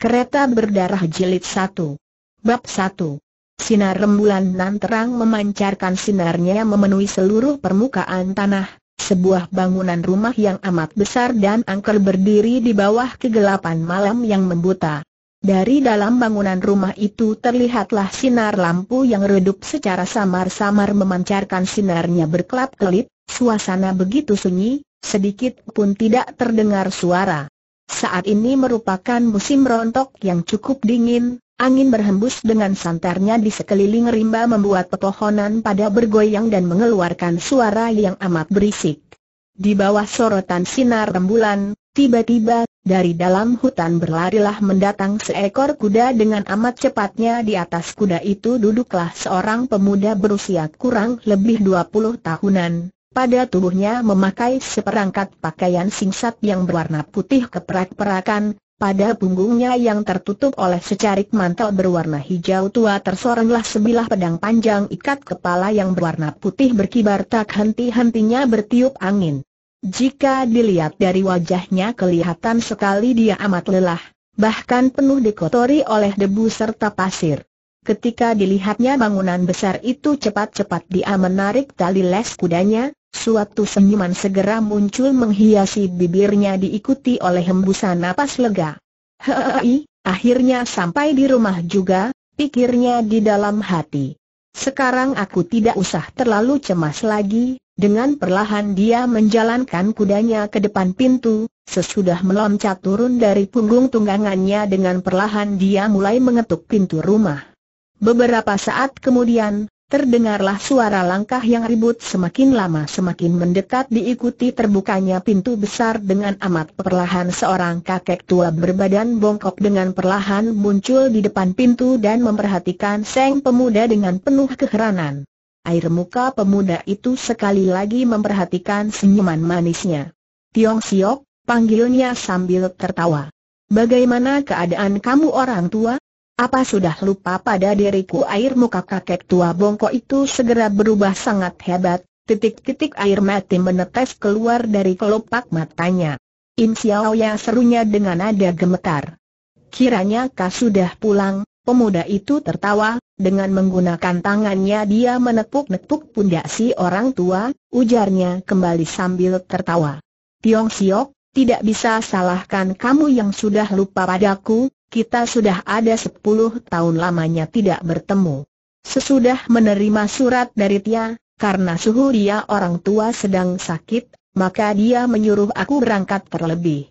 Kereta berdarah jilid satu. Bab satu. Sinar rembulan nan terang memancarkan sinarnya memenuhi seluruh permukaan tanah. Sebuah bangunan rumah yang amat besar dan angker berdiri di bawah kegelapan malam yang membuta. Dari dalam bangunan rumah itu terlihatlah sinar lampu yang redup secara samar-samar memancarkan sinarnya berkelap-kelip, suasana begitu sunyi, sedikit pun tidak terdengar suara. Saat ini merupakan musim rontok yang cukup dingin, angin berhembus dengan santarnya di sekeliling rimba membuat pepohonan pada bergoyang dan mengeluarkan suara yang amat berisik. Di bawah sorotan sinar rembulan, tiba-tiba, dari dalam hutan berlarilah mendatang seekor kuda dengan amat cepatnya di atas kuda itu duduklah seorang pemuda berusia kurang lebih 20 tahunan. Pada tubuhnya memakai seperangkat pakaian singsat yang berwarna putih keperak-perakan, pada punggungnya yang tertutup oleh secarik mantel berwarna hijau tua tersoronglah sebilah pedang panjang ikat kepala yang berwarna putih berkibar tak henti-hentinya bertiup angin. Jika dilihat dari wajahnya kelihatan sekali dia amat lelah, bahkan penuh dikotori oleh debu serta pasir. Ketika dilihatnya bangunan besar itu cepat-cepat dia menarik tali les kudanya, Suatu senyuman segera muncul menghiasi bibirnya diikuti oleh hembusan napas lega. Hei, akhirnya sampai di rumah juga, pikirnya di dalam hati. Sekarang aku tidak usah terlalu cemas lagi, dengan perlahan dia menjalankan kudanya ke depan pintu, sesudah meloncat turun dari punggung tunggangannya dengan perlahan dia mulai mengetuk pintu rumah. Beberapa saat kemudian, Terdengarlah suara langkah yang ribut semakin lama semakin mendekat diikuti terbukanya pintu besar dengan amat perlahan seorang kakek tua berbadan bongkok dengan perlahan muncul di depan pintu dan memperhatikan seng pemuda dengan penuh keheranan. Air muka pemuda itu sekali lagi memperhatikan senyuman manisnya. Tiong Siok, panggilnya sambil tertawa. Bagaimana keadaan kamu orang tua? Apa sudah lupa pada diriku air muka kakek tua bongkok itu segera berubah sangat hebat, titik-titik air mati menetes keluar dari kelopak matanya. Im Xiao ya serunya dengan nada gemetar. Kiranya kau sudah pulang, pemuda itu tertawa, dengan menggunakan tangannya dia menepuk-nepuk pundak si orang tua, ujarnya kembali sambil tertawa. Tiong Siok, tidak bisa salahkan kamu yang sudah lupa padaku, kita sudah ada sepuluh tahun lamanya tidak bertemu. Sesudah menerima surat dari Tia, karena suhu dia orang tua sedang sakit, maka dia menyuruh aku berangkat terlebih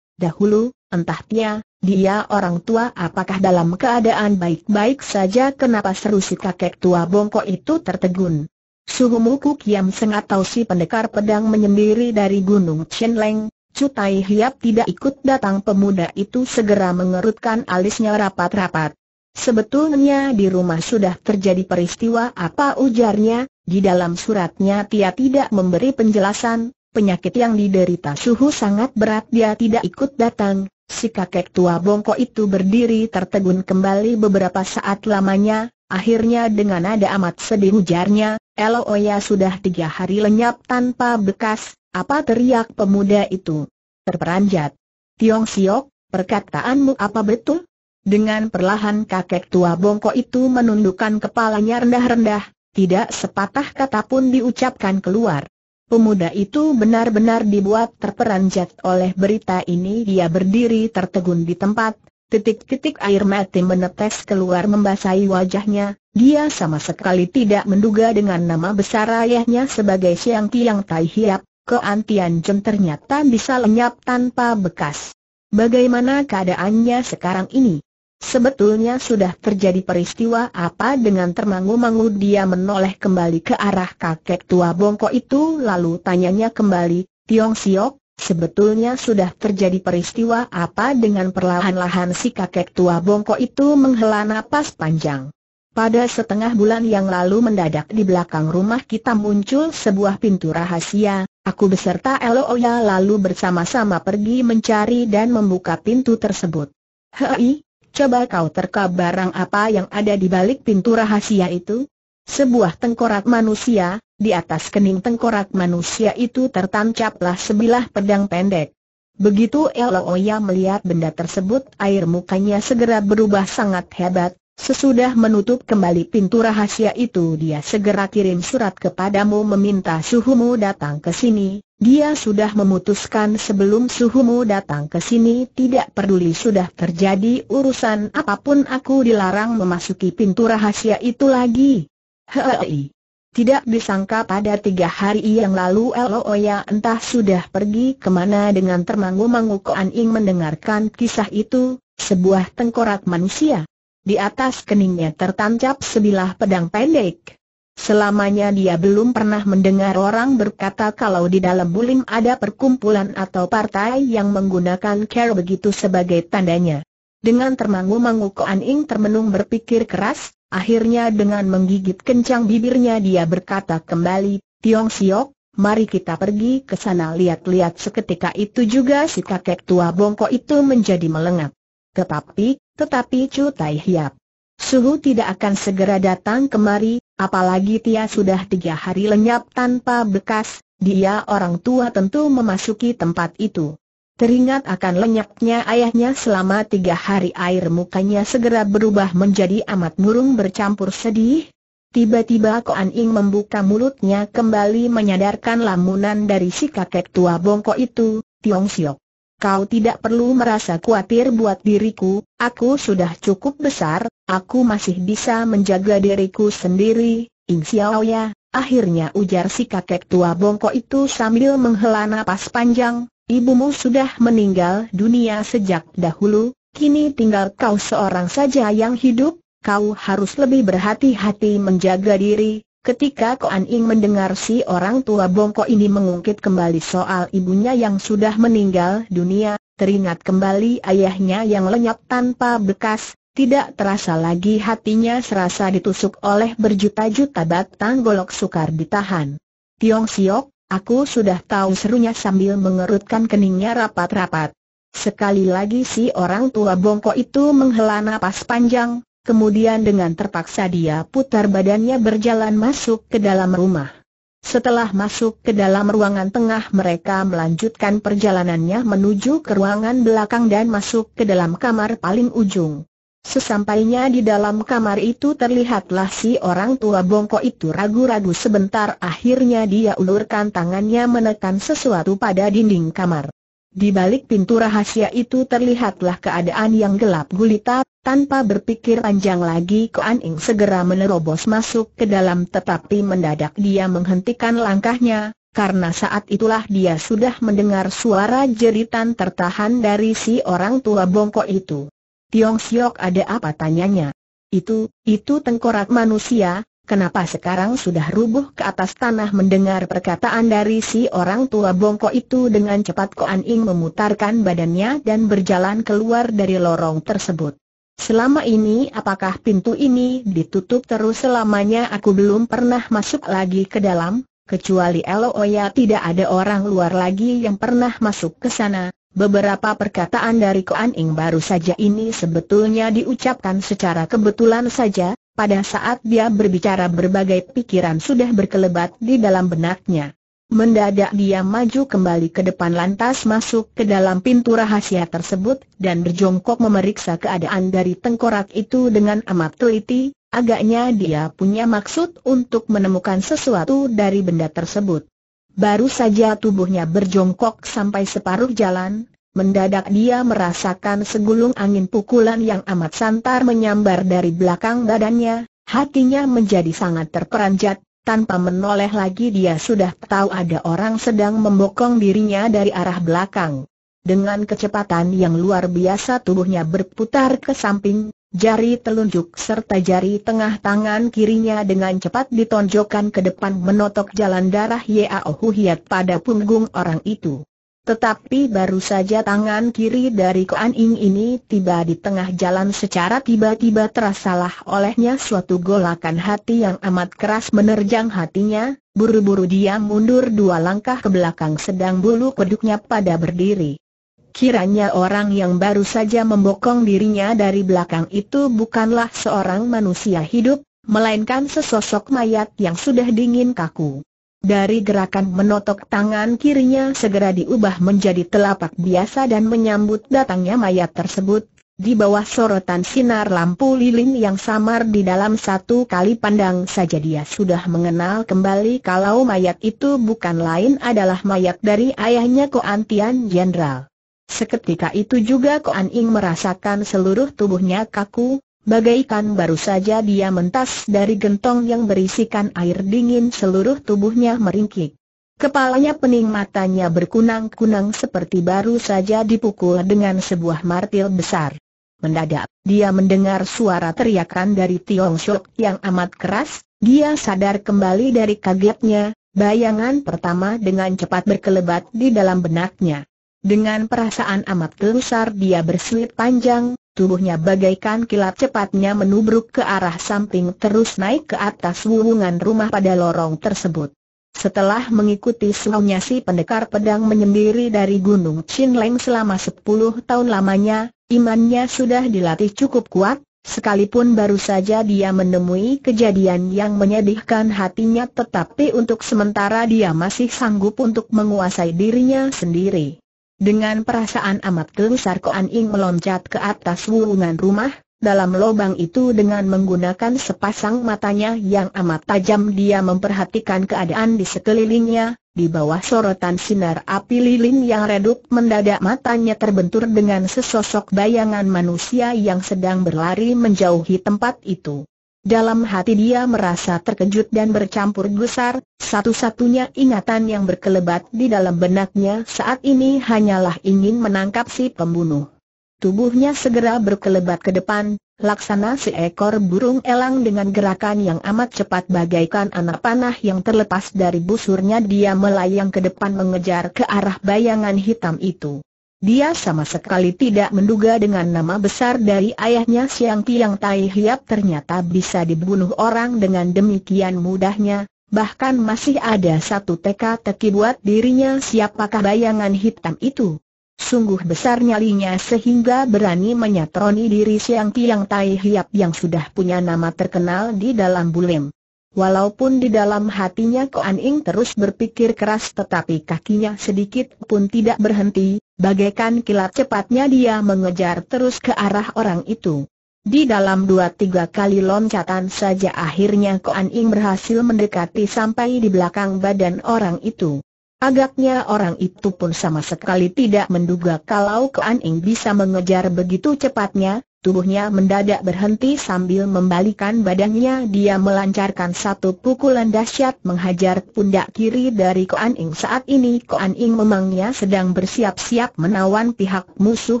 dahulu, entah Tia, dia orang tua apakah dalam keadaan baik-baik saja kenapa seru si kakek tua bongkok itu tertegun. Suhu Muku Kiam sengat tau si pendekar pedang menyendiri dari Gunung Chenleng, Cutai Hiap tidak ikut datang pemuda itu segera mengerutkan alisnya rapat-rapat. Sebetulnya di rumah sudah terjadi peristiwa apa ujarnya, di dalam suratnya dia tidak memberi penjelasan, penyakit yang diderita suhu sangat berat dia tidak ikut datang, si kakek tua bongkok itu berdiri tertegun kembali beberapa saat lamanya, akhirnya dengan nada amat sedih ujarnya, Eloya oh sudah tiga hari lenyap tanpa bekas, apa teriak pemuda itu? Terperanjat. Tiong Siok, perkataanmu apa betul? Dengan perlahan kakek tua bongkok itu menundukkan kepalanya rendah-rendah, tidak sepatah kata pun diucapkan keluar. Pemuda itu benar-benar dibuat terperanjat oleh berita ini dia berdiri tertegun di tempat, titik-titik air mati menetes keluar membasahi wajahnya, dia sama sekali tidak menduga dengan nama besar ayahnya sebagai Siang Tiang Tai Hiap, keantian Jem ternyata bisa lenyap tanpa bekas. Bagaimana keadaannya sekarang ini? Sebetulnya sudah terjadi peristiwa apa dengan termangu-mangu dia menoleh kembali ke arah kakek tua bongko itu lalu tanyanya kembali, Tiong Siok, sebetulnya sudah terjadi peristiwa apa dengan perlahan-lahan si kakek tua bongko itu menghela napas panjang. Pada setengah bulan yang lalu mendadak di belakang rumah kita muncul sebuah pintu rahasia, Aku beserta Eloya lalu bersama-sama pergi mencari dan membuka pintu tersebut. Hei, coba kau terka barang apa yang ada di balik pintu rahasia itu? Sebuah tengkorak manusia, di atas kening tengkorak manusia itu tertancaplah sebilah pedang pendek. Begitu Eloya melihat benda tersebut air mukanya segera berubah sangat hebat, Sesudah menutup kembali pintu rahasia itu dia segera kirim surat kepadamu meminta suhumu datang ke sini, dia sudah memutuskan sebelum suhumu datang ke sini tidak peduli sudah terjadi urusan apapun aku dilarang memasuki pintu rahasia itu lagi. Hei. Tidak disangka pada tiga hari yang lalu Eloya entah sudah pergi kemana dengan termangu-mangu Koan Ing mendengarkan kisah itu, sebuah tengkorak manusia. Di atas keningnya tertancap sebilah pedang pendek. Selamanya dia belum pernah mendengar orang berkata kalau di dalam bulim ada perkumpulan atau partai yang menggunakan care begitu sebagai tandanya. Dengan termangu-mangu Koan Ing termenung berpikir keras, akhirnya dengan menggigit kencang bibirnya dia berkata kembali, Tiong Siok, mari kita pergi ke sana lihat-lihat seketika itu juga si kakek tua bongko itu menjadi melengap. Tetapi, tetapi Chu Tai Hiap Suhu tidak akan segera datang kemari, apalagi dia sudah tiga hari lenyap tanpa bekas, dia orang tua tentu memasuki tempat itu. Teringat akan lenyapnya ayahnya selama tiga hari air mukanya segera berubah menjadi amat murung bercampur sedih. Tiba-tiba Koan Ing membuka mulutnya kembali menyadarkan lamunan dari si kakek tua bongkok itu, Tiong Siok. Kau tidak perlu merasa khawatir buat diriku, aku sudah cukup besar, aku masih bisa menjaga diriku sendiri, Ing Xiao ya. Akhirnya ujar si kakek tua bongkok itu sambil menghela napas panjang, ibumu sudah meninggal dunia sejak dahulu, kini tinggal kau seorang saja yang hidup, kau harus lebih berhati-hati menjaga diri, Ketika Koan Ing mendengar si orang tua bongkok ini mengungkit kembali soal ibunya yang sudah meninggal dunia, teringat kembali ayahnya yang lenyap tanpa bekas, tidak terasa lagi hatinya serasa ditusuk oleh berjuta-juta batang golok sukar ditahan. Tiong Siok, aku sudah tahu serunya sambil mengerutkan keningnya rapat-rapat. Sekali lagi si orang tua bongkok itu menghela napas panjang, kemudian dengan terpaksa dia putar badannya berjalan masuk ke dalam rumah. Setelah masuk ke dalam ruangan tengah mereka melanjutkan perjalanannya menuju ke ruangan belakang dan masuk ke dalam kamar paling ujung. Sesampainya di dalam kamar itu terlihatlah si orang tua bongkok itu ragu-ragu sebentar akhirnya dia ulurkan tangannya menekan sesuatu pada dinding kamar. Di balik pintu rahasia itu terlihatlah keadaan yang gelap gulita, tanpa berpikir panjang lagi Koan Ing segera menerobos masuk ke dalam tetapi mendadak dia menghentikan langkahnya, karena saat itulah dia sudah mendengar suara jeritan tertahan dari si orang tua bongkok itu. Tiong Siok ada apa tanyanya? Itu, itu tengkorak manusia, Kenapa sekarang sudah rubuh ke atas tanah mendengar perkataan dari si orang tua bongkok itu dengan cepat Koan Ing memutarkan badannya dan berjalan keluar dari lorong tersebut. Selama ini apakah pintu ini ditutup terus selamanya aku belum pernah masuk lagi ke dalam, kecuali Oya oh tidak ada orang luar lagi yang pernah masuk ke sana. Beberapa perkataan dari Koan Ing baru saja ini sebetulnya diucapkan secara kebetulan saja, pada saat dia berbicara berbagai pikiran sudah berkelebat di dalam benaknya. Mendadak dia maju kembali ke depan lantas masuk ke dalam pintu rahasia tersebut dan berjongkok memeriksa keadaan dari tengkorak itu dengan amat teliti, agaknya dia punya maksud untuk menemukan sesuatu dari benda tersebut. Baru saja tubuhnya berjongkok sampai separuh jalan, Mendadak dia merasakan segulung angin pukulan yang amat santar menyambar dari belakang badannya, hatinya menjadi sangat terperanjat, tanpa menoleh lagi dia sudah tahu ada orang sedang membokong dirinya dari arah belakang. Dengan kecepatan yang luar biasa tubuhnya berputar ke samping, jari telunjuk serta jari tengah tangan kirinya dengan cepat ditonjokkan ke depan menotok jalan darah Yao Huhiat pada punggung orang itu. Tetapi baru saja tangan kiri dari Kuan Ying ini tiba di tengah jalan secara tiba-tiba terasalah olehnya suatu golakan hati yang amat keras menerjang hatinya, buru-buru dia mundur dua langkah ke belakang sedang bulu kuduknya pada berdiri. Kiranya orang yang baru saja membokong dirinya dari belakang itu bukanlah seorang manusia hidup, melainkan sesosok mayat yang sudah dingin kaku. Dari gerakan menotok tangan kirinya segera diubah menjadi telapak biasa dan menyambut datangnya mayat tersebut, di bawah sorotan sinar lampu lilin yang samar di dalam satu kali pandang saja dia sudah mengenal kembali kalau mayat itu bukan lain adalah mayat dari ayahnya Koan Tian Jenderal. Seketika itu juga Koan Ing merasakan seluruh tubuhnya kaku, Bagaikan baru saja dia mentas dari gentong yang berisikan air dingin seluruh tubuhnya meringkik. Kepalanya pening matanya berkunang-kunang seperti baru saja dipukul dengan sebuah martil besar. Mendadak, dia mendengar suara teriakan dari Tiong Shok yang amat keras, dia sadar kembali dari kagetnya, bayangan pertama dengan cepat berkelebat di dalam benaknya. Dengan perasaan amat gelusar dia berselit panjang, tubuhnya bagaikan kilat cepatnya menubruk ke arah samping terus naik ke atas wuwungan rumah pada lorong tersebut. Setelah mengikuti suhunya si pendekar pedang menyendiri dari Gunung Chinleng selama 10 tahun lamanya, imannya sudah dilatih cukup kuat, Sekalipun baru saja dia menemui kejadian yang menyedihkan hatinya tetapi untuk sementara dia masih sanggup untuk menguasai dirinya sendiri. Dengan perasaan amat gelisar Koan Ing meloncat ke atas wulungan rumah, dalam lubang itu dengan menggunakan sepasang matanya yang amat tajam dia memperhatikan keadaan di sekelilingnya, di bawah sorotan sinar api lilin yang redup mendadak matanya terbentur dengan sesosok bayangan manusia yang sedang berlari menjauhi tempat itu. Dalam hati dia merasa terkejut dan bercampur gusar, satu-satunya ingatan yang berkelebat di dalam benaknya saat ini hanyalah ingin menangkap si pembunuh. Tubuhnya segera berkelebat ke depan, laksana seekor burung elang dengan gerakan yang amat cepat bagaikan anak panah yang terlepas dari busurnya dia melayang ke depan mengejar ke arah bayangan hitam itu. Dia sama sekali tidak menduga dengan nama besar dari ayahnya Siang Tiang Tai Hiap ternyata bisa dibunuh orang dengan demikian mudahnya, bahkan masih ada satu teka-teki buat dirinya siapakah bayangan hitam itu. Sungguh besar nyalinya sehingga berani menyatroni diri Siang Tiang Tai Hiap yang sudah punya nama terkenal di dalam bulim. Walaupun di dalam hatinya Koan Ing terus berpikir keras tetapi kakinya sedikit pun tidak berhenti, bagaikan kilat cepatnya dia mengejar terus ke arah orang itu. Di dalam dua tiga kali loncatan saja akhirnya Koan Ing berhasil mendekati sampai di belakang badan orang itu. Agaknya orang itu pun sama sekali tidak menduga kalau Koan Ing bisa mengejar begitu cepatnya, Tubuhnya mendadak berhenti sambil membalikan badannya dia melancarkan satu pukulan dahsyat menghajar pundak kiri dari Koan Ing saat ini Koan Ing memangnya sedang bersiap-siap menawan pihak musuh,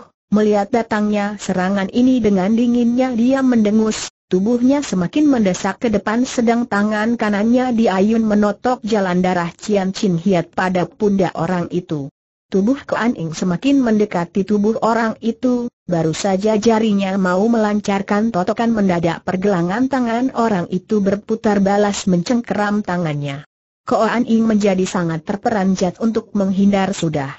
melihat datangnya serangan ini dengan dinginnya dia mendengus, tubuhnya semakin mendesak ke depan sedang tangan kanannya diayun menotok jalan darah Cian Chin Hiat pada pundak orang itu. Tubuh Kuan Ing semakin mendekati tubuh orang itu, baru saja jarinya mau melancarkan totokan mendadak pergelangan tangan orang itu berputar balas mencengkeram tangannya. Kuan Ing menjadi sangat terperanjat untuk menghindar sudah.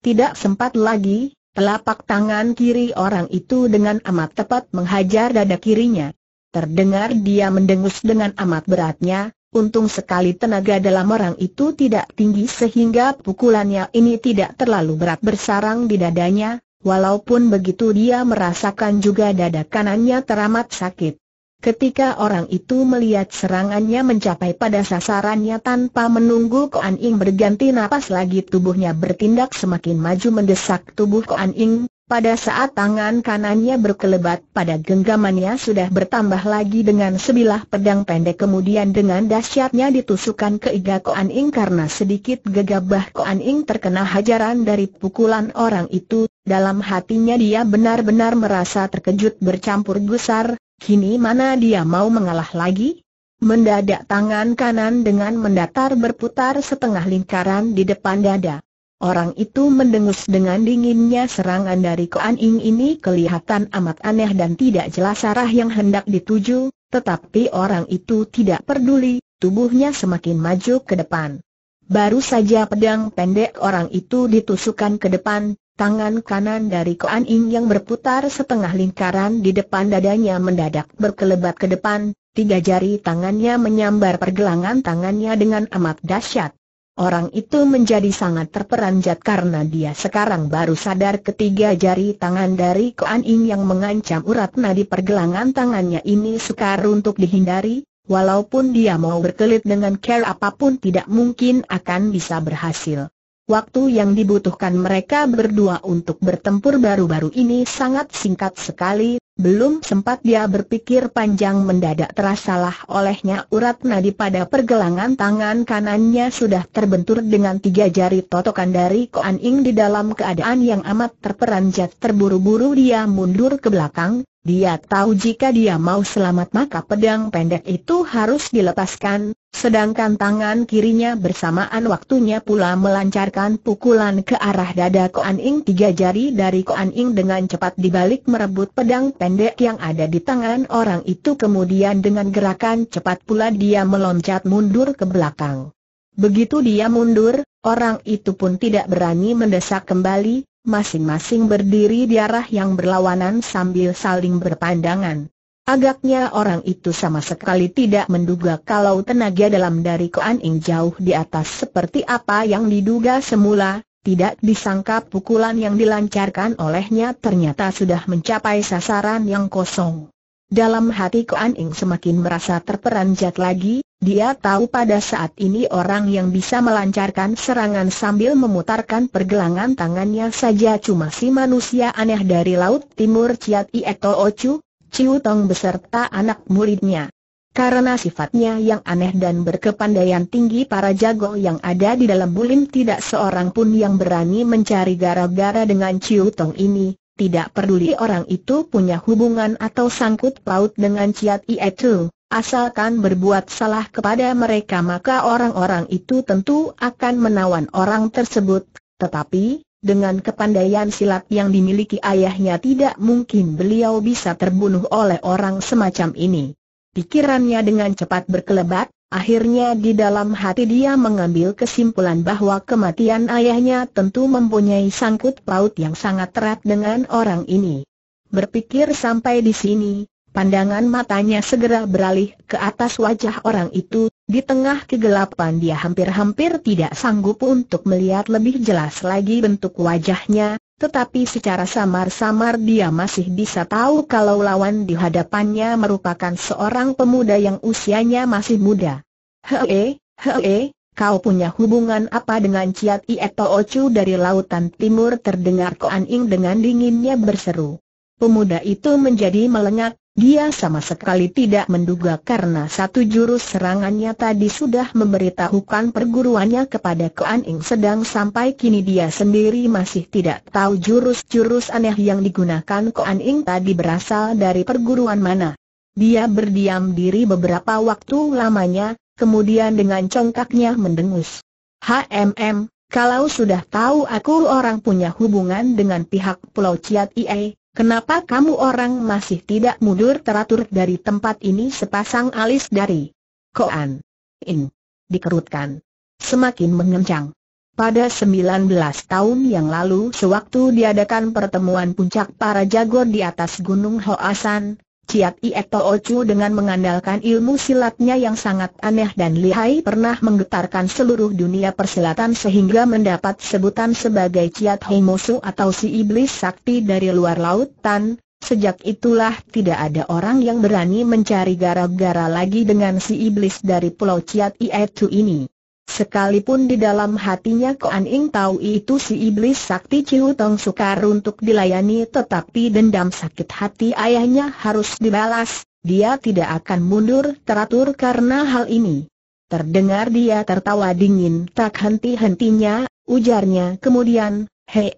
Tidak sempat lagi, telapak tangan kiri orang itu dengan amat tepat menghajar dada kirinya. Terdengar dia mendengus dengan amat beratnya, Untung sekali tenaga dalam orang itu tidak tinggi sehingga pukulannya ini tidak terlalu berat bersarang di dadanya, walaupun begitu dia merasakan juga dada kanannya teramat sakit. Ketika orang itu melihat serangannya mencapai pada sasarannya tanpa menunggu Koan Ing berganti napas lagi tubuhnya bertindak semakin maju mendesak tubuh Koan Ing, pada saat tangan kanannya berkelebat pada genggamannya sudah bertambah lagi dengan sebilah pedang pendek kemudian dengan dahsyatnya ditusukkan ke iga Koan Ing karena sedikit gegabah Koan Ing terkena hajaran dari pukulan orang itu, dalam hatinya dia benar-benar merasa terkejut bercampur gusar, kini mana dia mau mengalah lagi? Mendadak tangan kanan dengan mendatar berputar setengah lingkaran di depan dada. Orang itu mendengus dengan dinginnya serangan dari Koan Ing ini kelihatan amat aneh dan tidak jelas arah yang hendak dituju, tetapi orang itu tidak peduli, tubuhnya semakin maju ke depan. Baru saja pedang pendek orang itu ditusukkan ke depan, tangan kanan dari Koan Ing yang berputar setengah lingkaran di depan dadanya mendadak berkelebat ke depan, tiga jari tangannya menyambar pergelangan tangannya dengan amat dahsyat. Orang itu menjadi sangat terperanjat karena dia sekarang baru sadar ketiga jari tangan dari Kuan Ing yang mengancam urat nadi pergelangan tangannya ini sukar untuk dihindari, walaupun dia mau berkelit dengan care apapun tidak mungkin akan bisa berhasil. Waktu yang dibutuhkan mereka berdua untuk bertempur baru-baru ini sangat singkat sekali, belum sempat dia berpikir panjang mendadak terasalah olehnya urat nadi pada pergelangan tangan kanannya sudah terbentur dengan tiga jari totokan dari Koan Ing di dalam keadaan yang amat terperanjat terburu-buru dia mundur ke belakang, dia tahu jika dia mau selamat maka pedang pendek itu harus dilepaskan, sedangkan tangan kirinya bersamaan waktunya pula melancarkan pukulan ke arah dada Koan Ing tiga jari dari Koan Ing dengan cepat dibalik merebut pedang pendek yang ada di tangan orang itu kemudian dengan gerakan cepat pula dia meloncat mundur ke belakang. Begitu dia mundur, orang itu pun tidak berani mendesak kembali, masing-masing berdiri di arah yang berlawanan sambil saling berpandangan. Agaknya orang itu sama sekali tidak menduga kalau tenaga dalam dari Koan Ing jauh di atas seperti apa yang diduga semula, tidak disangka pukulan yang dilancarkan olehnya ternyata sudah mencapai sasaran yang kosong. Dalam hati Kuan Ing semakin merasa terperanjat lagi, dia tahu pada saat ini orang yang bisa melancarkan serangan sambil memutarkan pergelangan tangannya saja cuma si manusia aneh dari Laut Timur Ciat Ieto Ochu, Ciu Tong beserta anak muridnya. Karena sifatnya yang aneh dan berkepandaian tinggi para jago yang ada di dalam bulim tidak seorang pun yang berani mencari gara-gara dengan Ciu Tong ini, tidak peduli orang itu punya hubungan atau sangkut paut dengan Ciat itu, asalkan berbuat salah kepada mereka maka orang-orang itu tentu akan menawan orang tersebut, tetapi, dengan kepandaian silat yang dimiliki ayahnya tidak mungkin beliau bisa terbunuh oleh orang semacam ini. Pikirannya dengan cepat berkelebat, Akhirnya di dalam hati dia mengambil kesimpulan bahwa kematian ayahnya tentu mempunyai sangkut paut yang sangat erat dengan orang ini. Berpikir sampai di sini, pandangan matanya segera beralih ke atas wajah orang itu, di tengah kegelapan dia hampir-hampir tidak sanggup untuk melihat lebih jelas lagi bentuk wajahnya, tetapi secara samar-samar dia masih bisa tahu kalau lawan di hadapannya merupakan seorang pemuda yang usianya masih muda. Hee, hee, kau punya hubungan apa dengan Ciat Iet Ocu dari Lautan Timur terdengar Koan Ing dengan dinginnya berseru. Pemuda itu menjadi melengak, dia sama sekali tidak menduga karena satu jurus serangannya tadi sudah memberitahukan perguruannya kepada Kuan Ing sedang sampai kini dia sendiri masih tidak tahu jurus-jurus aneh yang digunakan Kuan Ing tadi berasal dari perguruan mana. Dia berdiam diri beberapa waktu lamanya, kemudian dengan congkaknya mendengus. HMM, kalau sudah tahu aku orang punya hubungan dengan pihak Pulau Ciat IE, Kenapa kamu orang masih tidak mundur teratur dari tempat ini sepasang alis dari Koan In dikerutkan semakin mengencang. Pada 19 tahun yang lalu sewaktu diadakan pertemuan puncak para jago di atas Gunung Hoasan, Ciat Ieto Ocu dengan mengandalkan ilmu silatnya yang sangat aneh dan lihai pernah menggetarkan seluruh dunia persilatan sehingga mendapat sebutan sebagai Ciat Heimosu atau si iblis sakti dari luar lautan, Sejak itulah tidak ada orang yang berani mencari gara-gara lagi dengan si iblis dari Pulau Ciat Ieto ini. Sekalipun di dalam hatinya Koan Ing tahu itu si iblis sakti Ciu Tong sukar untuk dilayani tetapi dendam sakit hati ayahnya harus dibalas, dia tidak akan mundur teratur karena hal ini. Terdengar dia tertawa dingin tak henti-hentinya, ujarnya kemudian, hee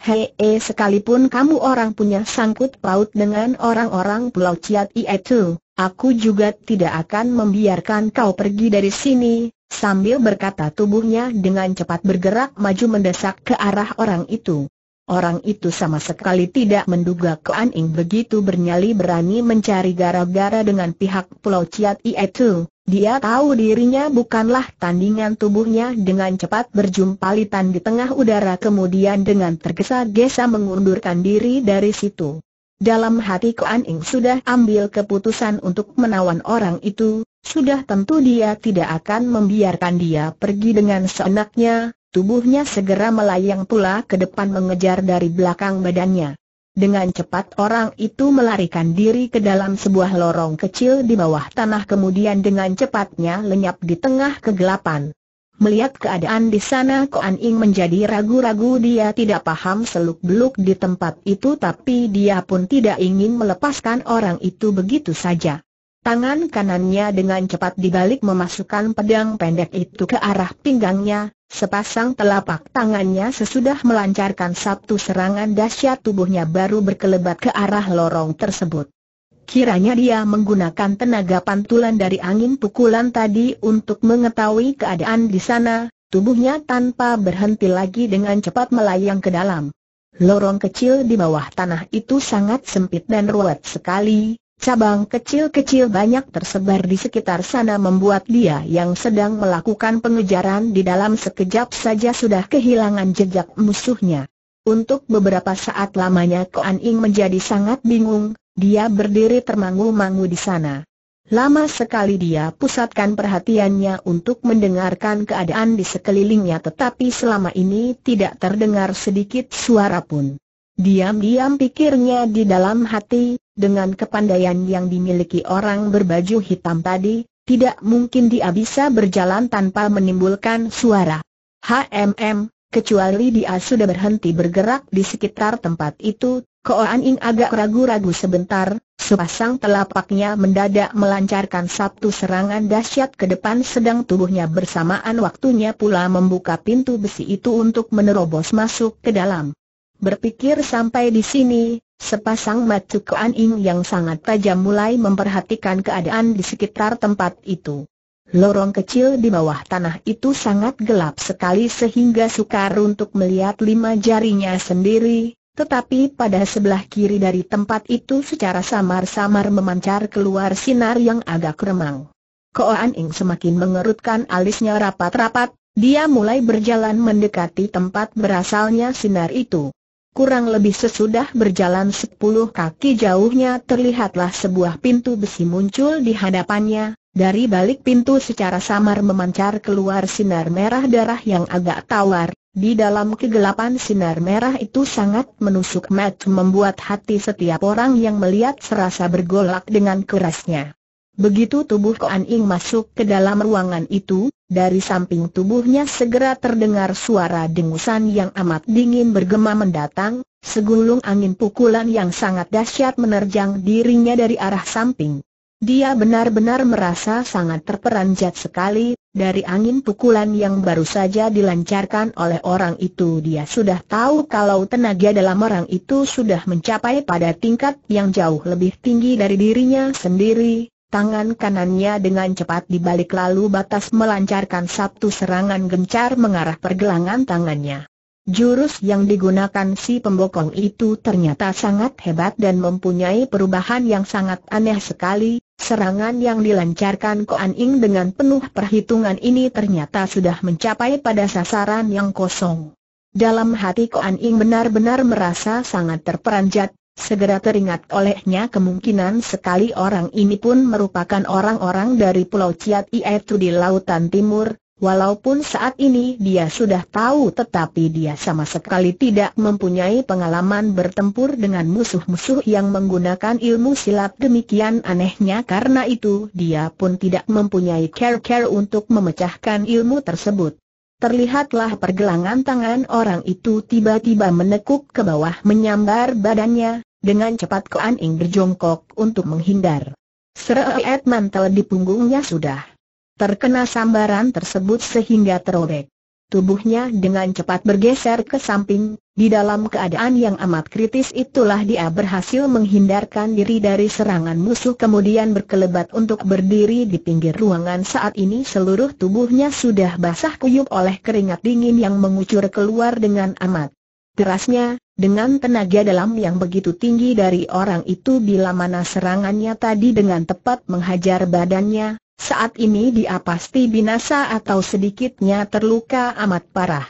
he, sekalipun kamu orang punya sangkut paut dengan orang-orang Pulau Ciat itu Aku juga tidak akan membiarkan kau pergi dari sini, sambil berkata tubuhnya dengan cepat bergerak maju mendesak ke arah orang itu. Orang itu sama sekali tidak menduga Kuan Ing begitu bernyali berani mencari gara-gara dengan pihak Pulau Ciat I itu. Dia tahu dirinya bukanlah tandingan tubuhnya dengan cepat berjumpalitan di tengah udara kemudian dengan tergesa-gesa mengundurkan diri dari situ. Dalam hati An Ing sudah ambil keputusan untuk menawan orang itu, sudah tentu dia tidak akan membiarkan dia pergi dengan seenaknya, tubuhnya segera melayang pula ke depan mengejar dari belakang badannya. Dengan cepat orang itu melarikan diri ke dalam sebuah lorong kecil di bawah tanah kemudian dengan cepatnya lenyap di tengah kegelapan. Melihat keadaan di sana Koan Ing menjadi ragu-ragu dia tidak paham seluk-beluk di tempat itu tapi dia pun tidak ingin melepaskan orang itu begitu saja. Tangan kanannya dengan cepat dibalik memasukkan pedang pendek itu ke arah pinggangnya, sepasang telapak tangannya sesudah melancarkan satu serangan dahsyat tubuhnya baru berkelebat ke arah lorong tersebut. Kiranya dia menggunakan tenaga pantulan dari angin pukulan tadi untuk mengetahui keadaan di sana, tubuhnya tanpa berhenti lagi dengan cepat melayang ke dalam. Lorong kecil di bawah tanah itu sangat sempit dan ruwet sekali, cabang kecil-kecil banyak tersebar di sekitar sana membuat dia yang sedang melakukan pengejaran di dalam sekejap saja sudah kehilangan jejak musuhnya. Untuk beberapa saat lamanya Koan Ing menjadi sangat bingung, dia berdiri termangu-mangu di sana. Lama sekali dia pusatkan perhatiannya untuk mendengarkan keadaan di sekelilingnya tetapi selama ini tidak terdengar sedikit suara pun. Diam-diam pikirnya di dalam hati, dengan kepandaian yang dimiliki orang berbaju hitam tadi, tidak mungkin dia bisa berjalan tanpa menimbulkan suara. HMM, kecuali dia sudah berhenti bergerak di sekitar tempat itu, Ko Ing agak ragu-ragu sebentar, sepasang telapaknya mendadak melancarkan satu serangan dahsyat ke depan sedang tubuhnya bersamaan waktunya pula membuka pintu besi itu untuk menerobos masuk ke dalam. Berpikir sampai di sini, sepasang mata Ko Ing yang sangat tajam mulai memperhatikan keadaan di sekitar tempat itu. Lorong kecil di bawah tanah itu sangat gelap sekali sehingga sukar untuk melihat lima jarinya sendiri, tetapi pada sebelah kiri dari tempat itu secara samar-samar memancar keluar sinar yang agak remang. Koan Ing semakin mengerutkan alisnya rapat-rapat, dia mulai berjalan mendekati tempat berasalnya sinar itu. Kurang lebih sesudah berjalan sepuluh kaki jauhnya terlihatlah sebuah pintu besi muncul di hadapannya, dari balik pintu secara samar memancar keluar sinar merah darah yang agak tawar, di dalam kegelapan sinar merah itu sangat menusuk Matt, membuat hati setiap orang yang melihat serasa bergolak dengan kerasnya. Begitu tubuh Koan Ing masuk ke dalam ruangan itu, dari samping tubuhnya segera terdengar suara dengusan yang amat dingin bergema mendatang, segulung angin pukulan yang sangat dahsyat menerjang dirinya dari arah samping. Dia benar-benar merasa sangat terperanjat sekali, dari angin pukulan yang baru saja dilancarkan oleh orang itu dia sudah tahu kalau tenaga dalam orang itu sudah mencapai pada tingkat yang jauh lebih tinggi dari dirinya sendiri. Tangan kanannya dengan cepat dibalik lalu batas melancarkan satu serangan gencar mengarah pergelangan tangannya. Jurus yang digunakan si pembokong itu ternyata sangat hebat dan mempunyai perubahan yang sangat aneh sekali, Serangan yang dilancarkan Koan Ing dengan penuh perhitungan ini ternyata sudah mencapai pada sasaran yang kosong. Dalam hati Koan Ing benar-benar merasa sangat terperanjat, segera teringat olehnya kemungkinan sekali orang ini pun merupakan orang-orang dari Pulau Ciat Itu di Lautan Timur, Walaupun saat ini dia sudah tahu tetapi dia sama sekali tidak mempunyai pengalaman bertempur dengan musuh-musuh yang menggunakan ilmu silat demikian anehnya karena itu dia pun tidak mempunyai care-care untuk memecahkan ilmu tersebut. Terlihatlah pergelangan tangan orang itu tiba-tiba menekuk ke bawah menyambar badannya, dengan cepat Koan Ing berjongkok untuk menghindar. Sereet mantel di punggungnya sudah terkena sambaran tersebut sehingga terobek. Tubuhnya dengan cepat bergeser ke samping, di dalam keadaan yang amat kritis itulah dia berhasil menghindarkan diri dari serangan musuh kemudian berkelebat untuk berdiri di pinggir ruangan saat ini seluruh tubuhnya sudah basah kuyup oleh keringat dingin yang mengucur keluar dengan amat. Derasnya, dengan tenaga dalam yang begitu tinggi dari orang itu bila mana serangannya tadi dengan tepat menghajar badannya, saat ini dia pasti binasa atau sedikitnya terluka amat parah.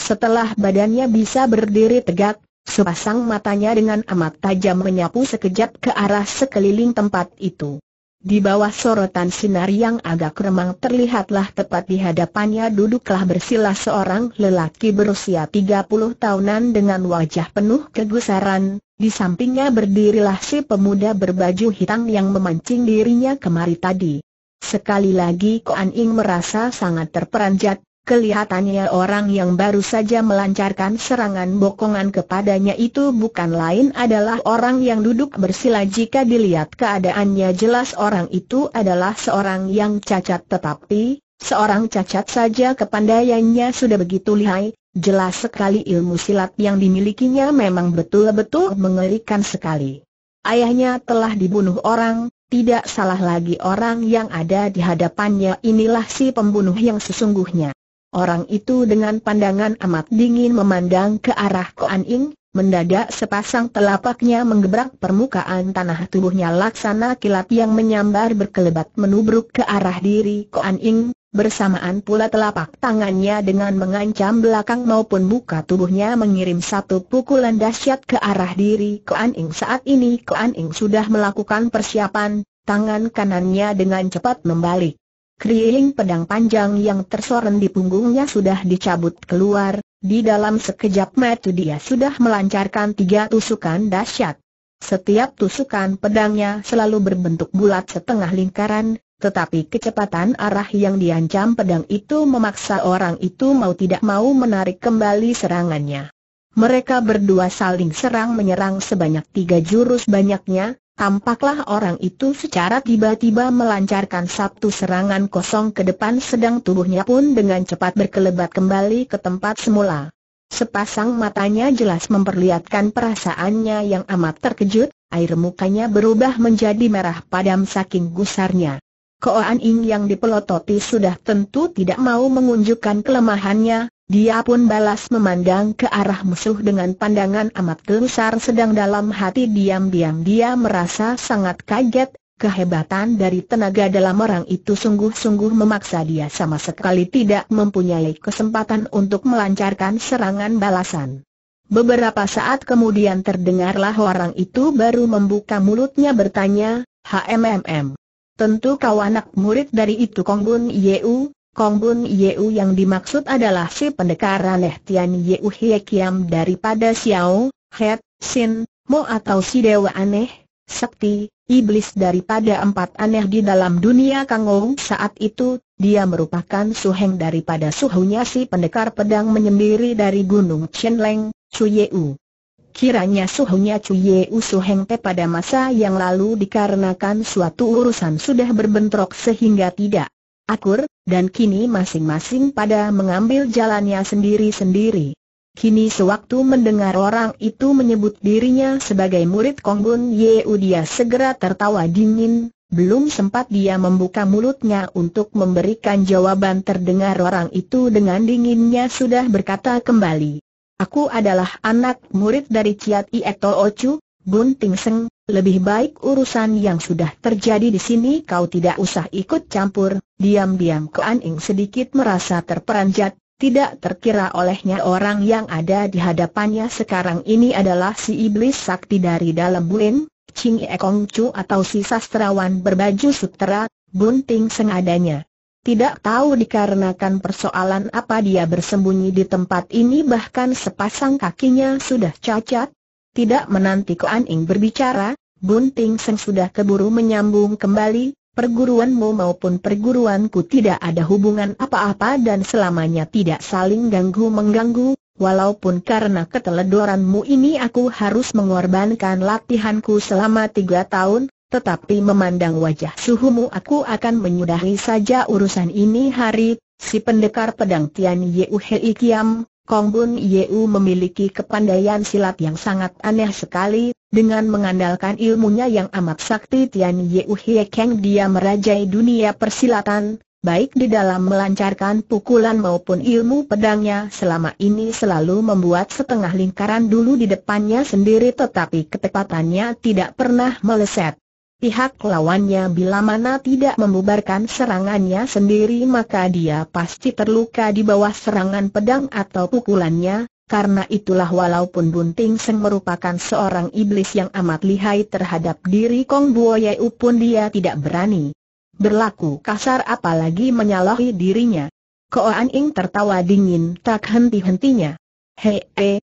Setelah badannya bisa berdiri tegak, sepasang matanya dengan amat tajam menyapu sekejap ke arah sekeliling tempat itu. Di bawah sorotan sinar yang agak remang terlihatlah tepat di hadapannya duduklah bersila seorang lelaki berusia 30 tahunan dengan wajah penuh kegusaran, di sampingnya berdirilah si pemuda berbaju hitam yang memancing dirinya kemari tadi. Sekali lagi Koan Ing merasa sangat terperanjat, kelihatannya orang yang baru saja melancarkan serangan bokongan kepadanya itu bukan lain adalah orang yang duduk bersila jika dilihat keadaannya jelas orang itu adalah seorang yang cacat tetapi, seorang cacat saja kepandaiannya sudah begitu lihai, jelas sekali ilmu silat yang dimilikinya memang betul-betul mengerikan sekali. Ayahnya telah dibunuh orang, tidak salah lagi orang yang ada di hadapannya inilah si pembunuh yang sesungguhnya. Orang itu dengan pandangan amat dingin memandang ke arah Koan Ing, mendadak sepasang telapaknya menggebrak permukaan tanah tubuhnya laksana kilat yang menyambar berkelebat menubruk ke arah diri Koan Ing, Bersamaan pula telapak tangannya dengan mengancam belakang maupun muka tubuhnya mengirim satu pukulan dahsyat ke arah diri Koan Ing. Saat ini Koan Ing sudah melakukan persiapan, tangan kanannya dengan cepat membalik. Kriing pedang panjang yang tersoren di punggungnya sudah dicabut keluar, di dalam sekejap mata dia sudah melancarkan tiga tusukan dahsyat. Setiap tusukan pedangnya selalu berbentuk bulat setengah lingkaran, tetapi kecepatan arah yang diancam pedang itu memaksa orang itu mau tidak mau menarik kembali serangannya. Mereka berdua saling serang menyerang sebanyak tiga jurus banyaknya, tampaklah orang itu secara tiba-tiba melancarkan satu serangan kosong ke depan sedang tubuhnya pun dengan cepat berkelebat kembali ke tempat semula. Sepasang matanya jelas memperlihatkan perasaannya yang amat terkejut, air mukanya berubah menjadi merah padam saking gusarnya. Koan Ing yang dipelototi sudah tentu tidak mau mengunjukkan kelemahannya, dia pun balas memandang ke arah musuh dengan pandangan amat gelisar sedang dalam hati diam-diam dia merasa sangat kaget, kehebatan dari tenaga dalam orang itu sungguh-sungguh memaksa dia sama sekali tidak mempunyai kesempatan untuk melancarkan serangan balasan. Beberapa saat kemudian terdengarlah orang itu baru membuka mulutnya bertanya, HMMM. Tentu kau anak murid dari itu Kong Bun Yeu, Kong Bun Yeu yang dimaksud adalah si pendekar aneh Tian Yeu Hie Kiam daripada Xiao, Het, Sin, Mo atau si dewa aneh, Sakti, iblis daripada empat aneh di dalam dunia Kangou saat itu, dia merupakan suheng daripada suhunya si pendekar pedang menyendiri dari Gunung Chenleng, Su Yeu. Kiranya suhunya Cuye Usu te pada masa yang lalu dikarenakan suatu urusan sudah berbentrok sehingga tidak akur, dan kini masing-masing pada mengambil jalannya sendiri-sendiri. Kini sewaktu mendengar orang itu menyebut dirinya sebagai murid Kongbun Yeu dia segera tertawa dingin, belum sempat dia membuka mulutnya untuk memberikan jawaban terdengar orang itu dengan dinginnya sudah berkata kembali. Aku adalah anak murid dari Ciat Ieto Ocu, Ting Seng, lebih baik urusan yang sudah terjadi di sini kau tidak usah ikut campur. Diam-diam Ke Ing sedikit merasa terperanjat, tidak terkira olehnya orang yang ada di hadapannya sekarang ini adalah si iblis sakti dari dalam bulan, Ching Ekong Chu atau si sastrawan berbaju sutera, bunting sengadanya. Tidak tahu dikarenakan persoalan apa dia bersembunyi di tempat ini bahkan sepasang kakinya sudah cacat. Tidak menanti Kuan Ing berbicara, Bunting Seng sudah keburu menyambung kembali, perguruanmu maupun perguruanku tidak ada hubungan apa-apa dan selamanya tidak saling ganggu-mengganggu, walaupun karena keteledoranmu ini aku harus mengorbankan latihanku selama tiga tahun, tetapi memandang wajah suhumu aku akan menyudahi saja urusan ini hari, si pendekar pedang Tian Yeu Hei Kiam, Kong Bun Yeu memiliki kepandaian silat yang sangat aneh sekali, dengan mengandalkan ilmunya yang amat sakti Tian Yeu Hei Kang dia merajai dunia persilatan, baik di dalam melancarkan pukulan maupun ilmu pedangnya selama ini selalu membuat setengah lingkaran dulu di depannya sendiri tetapi ketepatannya tidak pernah meleset. Pihak lawannya bila mana tidak membubarkan serangannya sendiri maka dia pasti terluka di bawah serangan pedang atau pukulannya, karena itulah walaupun Bunting Seng merupakan seorang iblis yang amat lihai terhadap diri Kong Buo pun dia tidak berani berlaku kasar apalagi menyalahi dirinya. Koan Ing tertawa dingin tak henti-hentinya. Hei, hei,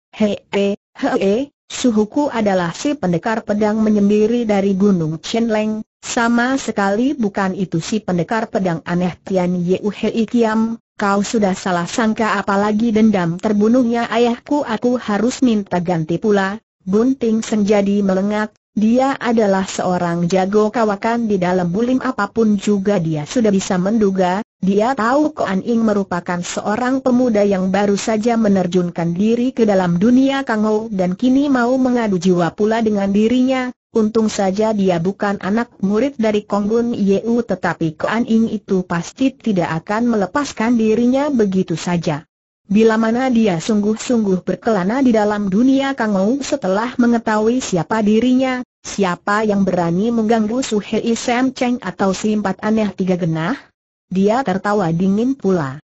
hei, hei, Suhuku adalah si pendekar pedang menyendiri dari Gunung Chenleng, sama sekali bukan itu si pendekar pedang aneh Tian Yeu Hei Kiam, kau sudah salah sangka apalagi dendam terbunuhnya ayahku aku harus minta ganti pula, bunting senjadi melengak, dia adalah seorang jago kawakan di dalam bulim apapun juga dia sudah bisa menduga, dia tahu An Ing merupakan seorang pemuda yang baru saja menerjunkan diri ke dalam dunia Kangou dan kini mau mengadu jiwa pula dengan dirinya, untung saja dia bukan anak murid dari Konggun Yeu tetapi An Ing itu pasti tidak akan melepaskan dirinya begitu saja. Bila mana dia sungguh-sungguh berkelana di dalam dunia kangou setelah mengetahui siapa dirinya, siapa yang berani mengganggu Su Hei Sam Cheng atau simpat aneh tiga genah, dia tertawa dingin pula.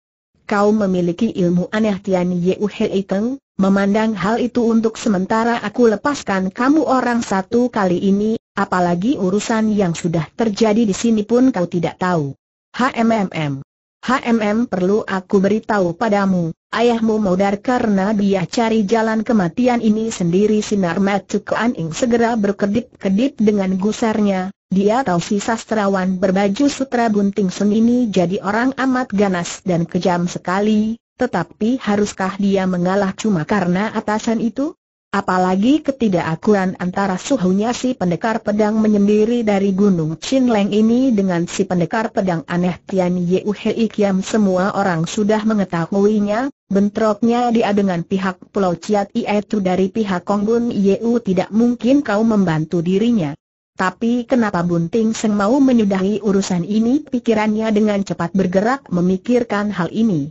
Kau memiliki ilmu aneh Tian Ye Hei Teng, memandang hal itu untuk sementara aku lepaskan kamu orang satu kali ini, apalagi urusan yang sudah terjadi di sini pun kau tidak tahu. HMMM HMM perlu aku beritahu padamu, ayahmu modar karena dia cari jalan kematian ini sendiri sinar matu anjing segera berkedip-kedip dengan gusarnya, dia tahu si sastrawan berbaju sutra bunting sun ini jadi orang amat ganas dan kejam sekali, tetapi haruskah dia mengalah cuma karena atasan itu? Apalagi ketidakakuan antara suhunya si pendekar pedang menyendiri dari Gunung Leng ini dengan si pendekar pedang aneh Tian Yeu Hei Kiam semua orang sudah mengetahuinya, bentroknya dia dengan pihak Pulau Chiat itu dari pihak Kongbun Yeu tidak mungkin kau membantu dirinya. Tapi kenapa Bunting Seng mau menyudahi urusan ini pikirannya dengan cepat bergerak memikirkan hal ini.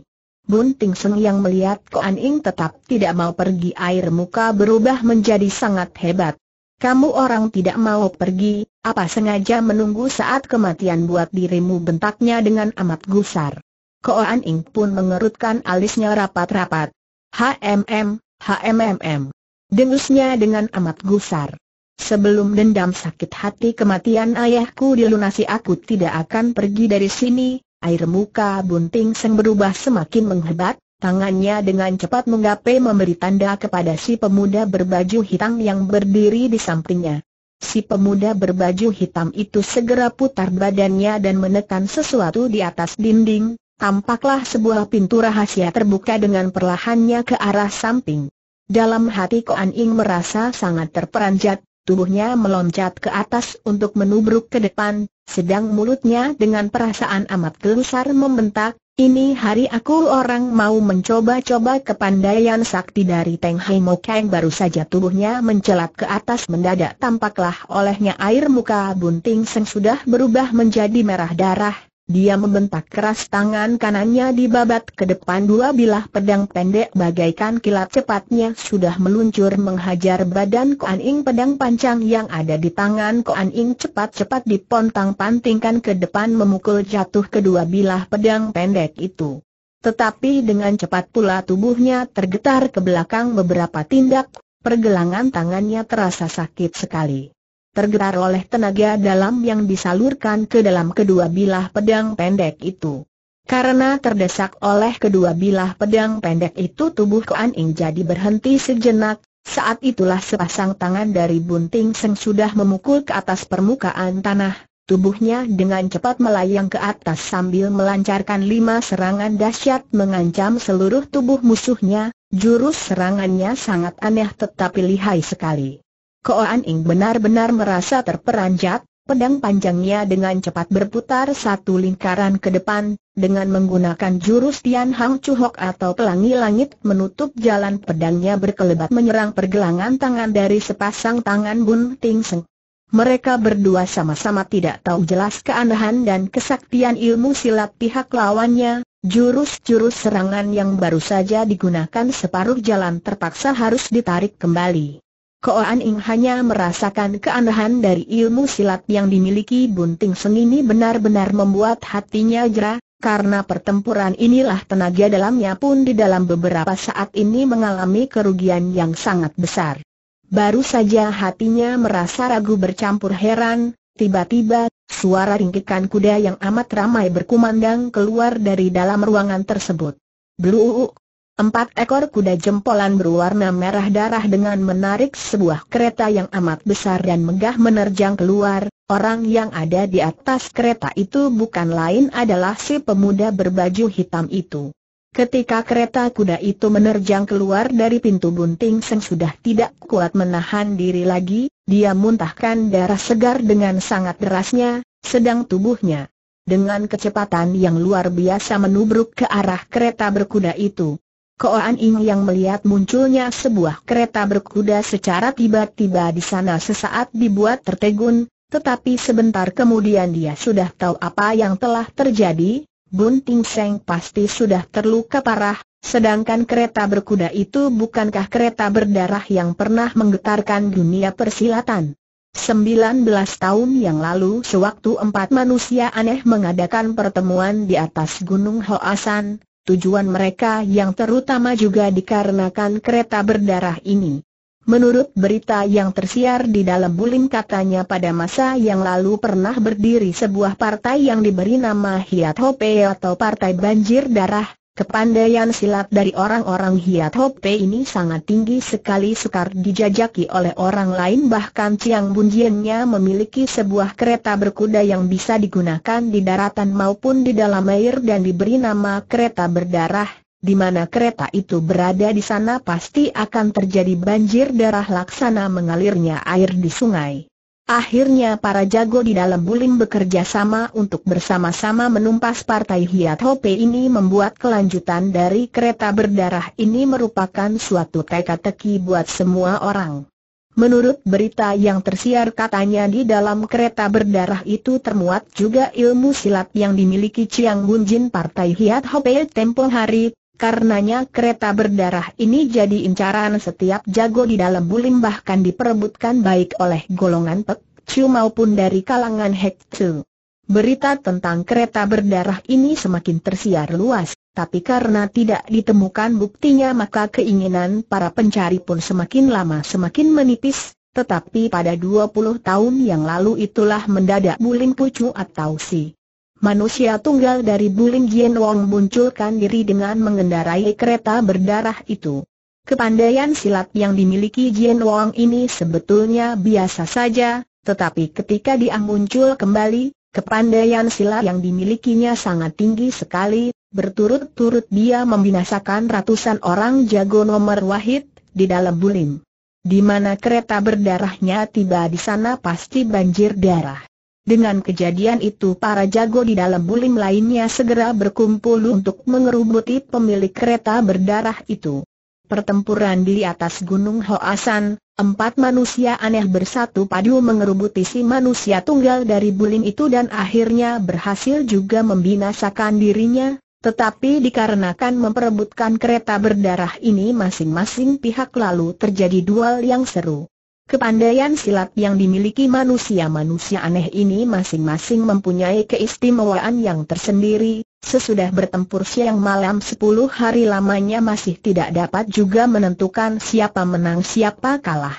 Bunting Seng yang melihat Koan Ing tetap tidak mau pergi air muka berubah menjadi sangat hebat. Kamu orang tidak mau pergi, apa sengaja menunggu saat kematian buat dirimu bentaknya dengan amat gusar. Koan Ing pun mengerutkan alisnya rapat-rapat. HMM, HMMM. Dengusnya dengan amat gusar. Sebelum dendam sakit hati kematian ayahku dilunasi aku tidak akan pergi dari sini, Air muka Bunting Seng berubah semakin menghebat, tangannya dengan cepat menggapai memberi tanda kepada si pemuda berbaju hitam yang berdiri di sampingnya. Si pemuda berbaju hitam itu segera putar badannya dan menekan sesuatu di atas dinding, tampaklah sebuah pintu rahasia terbuka dengan perlahannya ke arah samping. Dalam hati Koan Ing merasa sangat terperanjat, tubuhnya meloncat ke atas untuk menubruk ke depan, sedang mulutnya dengan perasaan amat gelisar membentak, ini hari aku orang mau mencoba-coba kepandaian sakti dari Teng Hai Kang baru saja tubuhnya mencelat ke atas mendadak tampaklah olehnya air muka bunting Seng sudah berubah menjadi merah darah, dia membentak keras tangan kanannya dibabat ke depan dua bilah pedang pendek bagaikan kilat cepatnya sudah meluncur menghajar badan Koan Ing pedang panjang yang ada di tangan Koan Ing cepat-cepat dipontang-pantingkan ke depan memukul jatuh kedua bilah pedang pendek itu. Tetapi dengan cepat pula tubuhnya tergetar ke belakang beberapa tindak, pergelangan tangannya terasa sakit sekali. Tergerak oleh tenaga dalam yang disalurkan ke dalam kedua bilah pedang pendek itu. Karena terdesak oleh kedua bilah pedang pendek itu tubuh Kuan Ing jadi berhenti sejenak, saat itulah sepasang tangan dari Bunting Seng sudah memukul ke atas permukaan tanah, tubuhnya dengan cepat melayang ke atas sambil melancarkan lima serangan dahsyat mengancam seluruh tubuh musuhnya, jurus serangannya sangat aneh tetapi lihai sekali. Koan Ing benar-benar merasa terperanjat, pedang panjangnya dengan cepat berputar satu lingkaran ke depan, dengan menggunakan jurus Tian Hang Chuhok atau pelangi langit menutup jalan pedangnya berkelebat menyerang pergelangan tangan dari sepasang tangan Bun Ting Seng. Mereka berdua sama-sama tidak tahu jelas keanehan dan kesaktian ilmu silat pihak lawannya, jurus-jurus serangan yang baru saja digunakan separuh jalan terpaksa harus ditarik kembali. Ko An Ing hanya merasakan keanehan dari ilmu silat yang dimiliki bunting seng ini benar-benar membuat hatinya jera, karena pertempuran inilah tenaga dalamnya pun di dalam beberapa saat ini mengalami kerugian yang sangat besar. Baru saja hatinya merasa ragu bercampur heran, tiba-tiba suara ringkikan kuda yang amat ramai berkumandang keluar dari dalam ruangan tersebut. Bluuk, Empat ekor kuda jempolan berwarna merah darah dengan menarik sebuah kereta yang amat besar dan megah menerjang keluar. Orang yang ada di atas kereta itu bukan lain adalah si pemuda berbaju hitam itu. Ketika kereta kuda itu menerjang keluar dari pintu bunting Seng sudah tidak kuat menahan diri lagi, dia muntahkan darah segar dengan sangat derasnya, sedang tubuhnya dengan kecepatan yang luar biasa menubruk ke arah kereta berkuda itu. Koan Ing yang melihat munculnya sebuah kereta berkuda secara tiba-tiba di sana sesaat dibuat tertegun, tetapi sebentar kemudian dia sudah tahu apa yang telah terjadi, Bunting Seng pasti sudah terluka parah, sedangkan kereta berkuda itu bukankah kereta berdarah yang pernah menggetarkan dunia persilatan. 19 tahun yang lalu sewaktu empat manusia aneh mengadakan pertemuan di atas Gunung Hoasan, tujuan mereka yang terutama juga dikarenakan kereta berdarah ini. Menurut berita yang tersiar di dalam bulim katanya pada masa yang lalu pernah berdiri sebuah partai yang diberi nama Hiat Hope atau Partai Banjir Darah, Kepandaian silat dari orang-orang Hiat Hope ini sangat tinggi sekali sukar dijajaki oleh orang lain bahkan Chiang Bunjiannya memiliki sebuah kereta berkuda yang bisa digunakan di daratan maupun di dalam air dan diberi nama kereta berdarah, di mana kereta itu berada di sana pasti akan terjadi banjir darah laksana mengalirnya air di sungai. Akhirnya para jago di dalam buling bekerja sama untuk bersama-sama menumpas partai Hiat Hope ini membuat kelanjutan dari kereta berdarah ini merupakan suatu teka-teki buat semua orang. Menurut berita yang tersiar katanya di dalam kereta berdarah itu termuat juga ilmu silat yang dimiliki Chiang Bunjin Partai Hiat Hope tempo hari, Karenanya kereta berdarah ini jadi incaran setiap jago di dalam bulim bahkan diperebutkan baik oleh golongan Pek Chu maupun dari kalangan Hek Chu. Berita tentang kereta berdarah ini semakin tersiar luas, tapi karena tidak ditemukan buktinya maka keinginan para pencari pun semakin lama semakin menipis, tetapi pada 20 tahun yang lalu itulah mendadak Bulim Pucu atau si Manusia tunggal dari Buling Jian Wong munculkan diri dengan mengendarai kereta berdarah itu. Kepandaian silat yang dimiliki Jian Wong ini sebetulnya biasa saja, tetapi ketika dia muncul kembali, kepandaian silat yang dimilikinya sangat tinggi sekali, berturut-turut dia membinasakan ratusan orang jago nomor wahid di dalam Buling. Di mana kereta berdarahnya tiba di sana pasti banjir darah. Dengan kejadian itu para jago di dalam bulim lainnya segera berkumpul untuk mengerubuti pemilik kereta berdarah itu. Pertempuran di atas Gunung Hoasan, empat manusia aneh bersatu padu mengerubuti si manusia tunggal dari bulim itu dan akhirnya berhasil juga membinasakan dirinya, tetapi dikarenakan memperebutkan kereta berdarah ini masing-masing pihak lalu terjadi duel yang seru. Kepandaian silat yang dimiliki manusia-manusia aneh ini masing-masing mempunyai keistimewaan yang tersendiri, sesudah bertempur siang malam 10 hari lamanya masih tidak dapat juga menentukan siapa menang siapa kalah.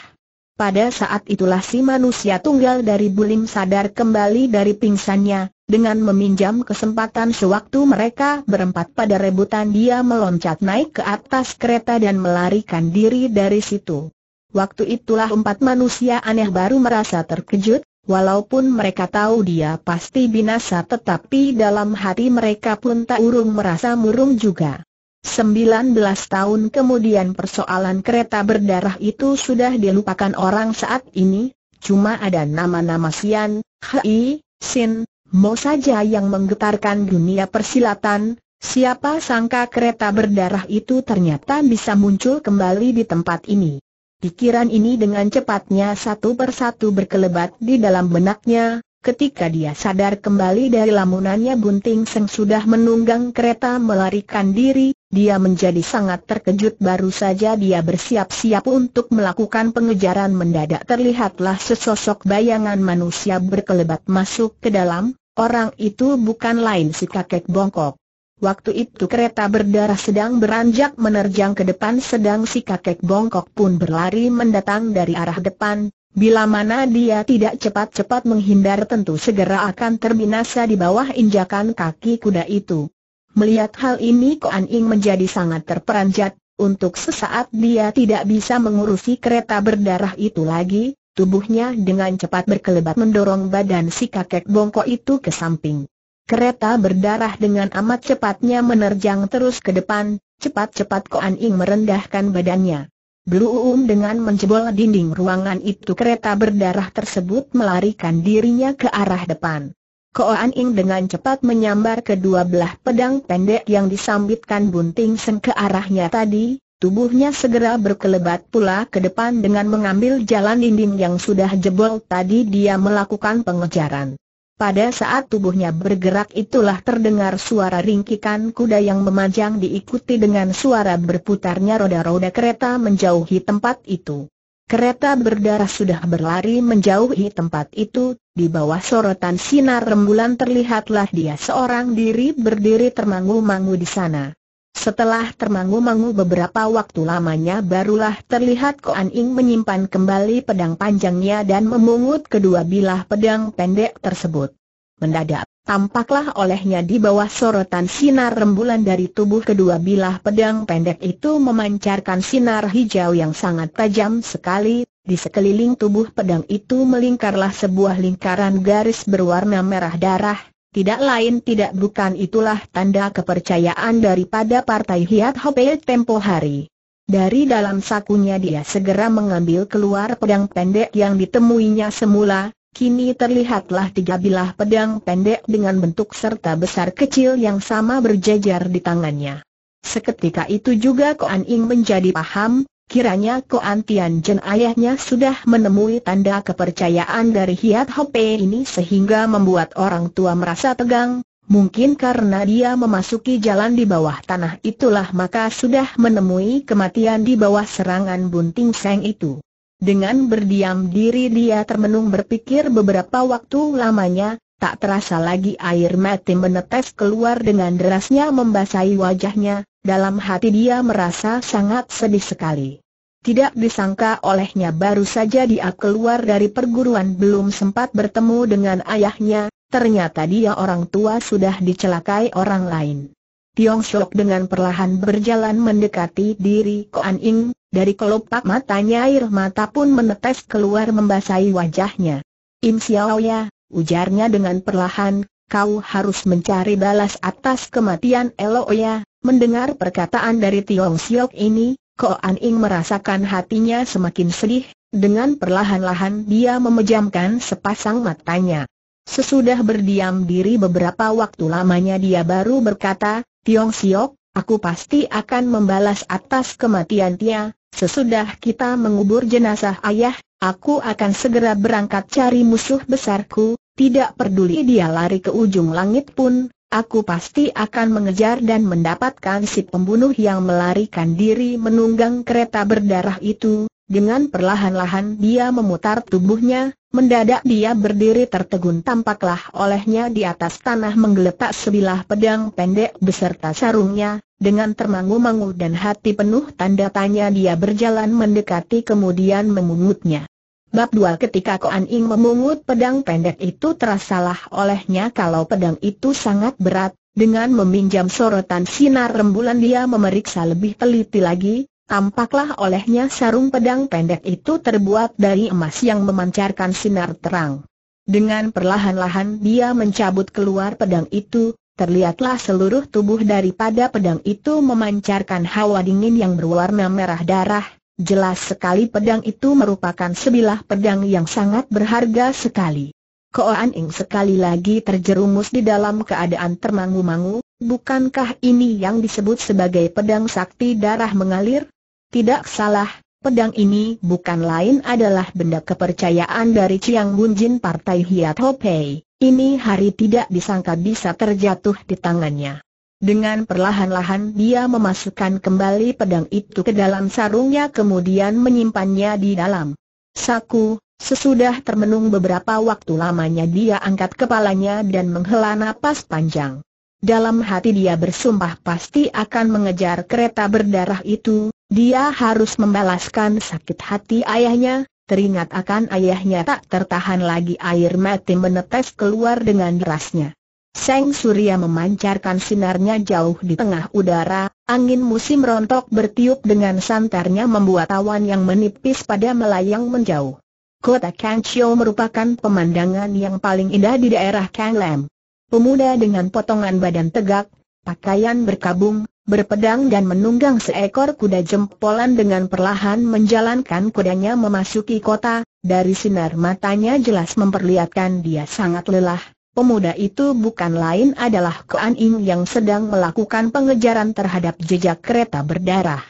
Pada saat itulah si manusia tunggal dari Bulim sadar kembali dari pingsannya, dengan meminjam kesempatan sewaktu mereka berempat pada rebutan dia meloncat naik ke atas kereta dan melarikan diri dari situ. Waktu itulah empat manusia aneh baru merasa terkejut, walaupun mereka tahu dia pasti binasa tetapi dalam hati mereka pun tak urung merasa murung juga. 19 tahun kemudian persoalan kereta berdarah itu sudah dilupakan orang saat ini, cuma ada nama-nama Sian, Hai, Sin, Mo saja yang menggetarkan dunia persilatan, siapa sangka kereta berdarah itu ternyata bisa muncul kembali di tempat ini. Pikiran ini dengan cepatnya satu persatu berkelebat di dalam benaknya, Ketika dia sadar kembali dari lamunannya Bunting Seng sudah menunggang kereta melarikan diri, dia menjadi sangat terkejut baru saja dia bersiap-siap untuk melakukan pengejaran mendadak terlihatlah sesosok bayangan manusia berkelebat masuk ke dalam, orang itu bukan lain si kakek bongkok. Waktu itu kereta berdarah sedang beranjak menerjang ke depan sedang si kakek bongkok pun berlari mendatang dari arah depan, bila mana dia tidak cepat-cepat menghindar tentu segera akan terbinasa di bawah injakan kaki kuda itu. Melihat hal ini Koan Ing menjadi sangat terperanjat, untuk sesaat dia tidak bisa mengurusi kereta berdarah itu lagi, tubuhnya dengan cepat berkelebat mendorong badan si kakek bongkok itu ke samping. Kereta berdarah dengan amat cepatnya menerjang terus ke depan, cepat-cepat Koan Ing merendahkan badannya. Belum dengan menjebol dinding ruangan itu kereta berdarah tersebut melarikan dirinya ke arah depan. Koan Ing dengan cepat menyambar kedua belah pedang pendek yang disambitkan bunting sen ke arahnya tadi, tubuhnya segera berkelebat pula ke depan dengan mengambil jalan dinding yang sudah jebol tadi dia melakukan pengejaran. Pada saat tubuhnya bergerak itulah terdengar suara ringkikan kuda yang memanjang diikuti dengan suara berputarnya roda-roda kereta menjauhi tempat itu. Kereta berdarah sudah berlari menjauhi tempat itu, di bawah sorotan sinar rembulan terlihatlah dia seorang diri berdiri termangu-mangu di sana. Setelah termangu-mangu beberapa waktu lamanya barulah terlihat Koan Ing menyimpan kembali pedang panjangnya dan memungut kedua bilah pedang pendek tersebut. Mendadak, tampaklah olehnya di bawah sorotan sinar rembulan dari tubuh kedua bilah pedang pendek itu memancarkan sinar hijau yang sangat tajam sekali, di sekeliling tubuh pedang itu melingkarlah sebuah lingkaran garis berwarna merah darah, tidak lain tidak bukan itulah tanda kepercayaan daripada Partai Hiat Hopel tempo hari. Dari dalam sakunya dia segera mengambil keluar pedang pendek yang ditemuinya semula, kini terlihatlah tiga bilah pedang pendek dengan bentuk serta besar kecil yang sama berjejer di tangannya. Seketika itu juga Koan Ing menjadi paham, Kiranya Koan Tian Jen ayahnya sudah menemui tanda kepercayaan dari Hiat Hope ini sehingga membuat orang tua merasa tegang, mungkin karena dia memasuki jalan di bawah tanah itulah maka sudah menemui kematian di bawah serangan bunting seng itu. Dengan berdiam diri dia termenung berpikir beberapa waktu lamanya, Tak terasa lagi air mati menetes keluar dengan derasnya membasahi wajahnya, dalam hati dia merasa sangat sedih sekali. Tidak disangka olehnya baru saja dia keluar dari perguruan belum sempat bertemu dengan ayahnya, ternyata dia orang tua sudah dicelakai orang lain. Tiong Shok dengan perlahan berjalan mendekati diri Koan Ing, dari kelopak matanya air mata pun menetes keluar membasahi wajahnya. Im Xiao ya, ujarnya dengan perlahan, kau harus mencari balas atas kematian Eloya. Mendengar perkataan dari Tiong Siok ini, Ko An Ing merasakan hatinya semakin sedih, dengan perlahan-lahan dia memejamkan sepasang matanya. Sesudah berdiam diri beberapa waktu lamanya dia baru berkata, Tiong Siok, aku pasti akan membalas atas kematian Tia, sesudah kita mengubur jenazah ayah, Aku akan segera berangkat cari musuh besarku, tidak peduli dia lari ke ujung langit pun, aku pasti akan mengejar dan mendapatkan si pembunuh yang melarikan diri menunggang kereta berdarah itu. Dengan perlahan-lahan dia memutar tubuhnya, mendadak dia berdiri tertegun tampaklah olehnya di atas tanah menggeletak sebilah pedang pendek beserta sarungnya, dengan termangu-mangu dan hati penuh tanda tanya dia berjalan mendekati kemudian memungutnya. Bab 2 ketika Koan Ing memungut pedang pendek itu terasalah olehnya kalau pedang itu sangat berat, dengan meminjam sorotan sinar rembulan dia memeriksa lebih teliti lagi, tampaklah olehnya sarung pedang pendek itu terbuat dari emas yang memancarkan sinar terang. Dengan perlahan-lahan dia mencabut keluar pedang itu, terlihatlah seluruh tubuh daripada pedang itu memancarkan hawa dingin yang berwarna merah darah. Jelas sekali pedang itu merupakan sebilah pedang yang sangat berharga sekali. Koan Ing sekali lagi terjerumus di dalam keadaan termangu-mangu, bukankah ini yang disebut sebagai pedang sakti darah mengalir? Tidak salah, pedang ini bukan lain adalah benda kepercayaan dari Chiang Bunjin Partai Hiat Ho ini hari tidak disangka bisa terjatuh di tangannya. Dengan perlahan-lahan dia memasukkan kembali pedang itu ke dalam sarungnya kemudian menyimpannya di dalam saku. Sesudah termenung beberapa waktu lamanya dia angkat kepalanya dan menghela napas panjang. Dalam hati dia bersumpah pasti akan mengejar kereta berdarah itu, dia harus membalaskan sakit hati ayahnya, teringat akan ayahnya tak tertahan lagi air mati menetes keluar dengan derasnya. Seng Surya memancarkan sinarnya jauh di tengah udara, angin musim rontok bertiup dengan santarnya membuat awan yang menipis pada melayang menjauh. Kota Kangchou merupakan pemandangan yang paling indah di daerah Kanglem. Pemuda dengan potongan badan tegak, Pakaian berkabung, berpedang dan menunggang seekor kuda jempolan dengan perlahan menjalankan kudanya memasuki kota, dari sinar matanya jelas memperlihatkan dia sangat lelah. Pemuda itu bukan lain adalah Kuan Ing yang sedang melakukan pengejaran terhadap jejak kereta berdarah.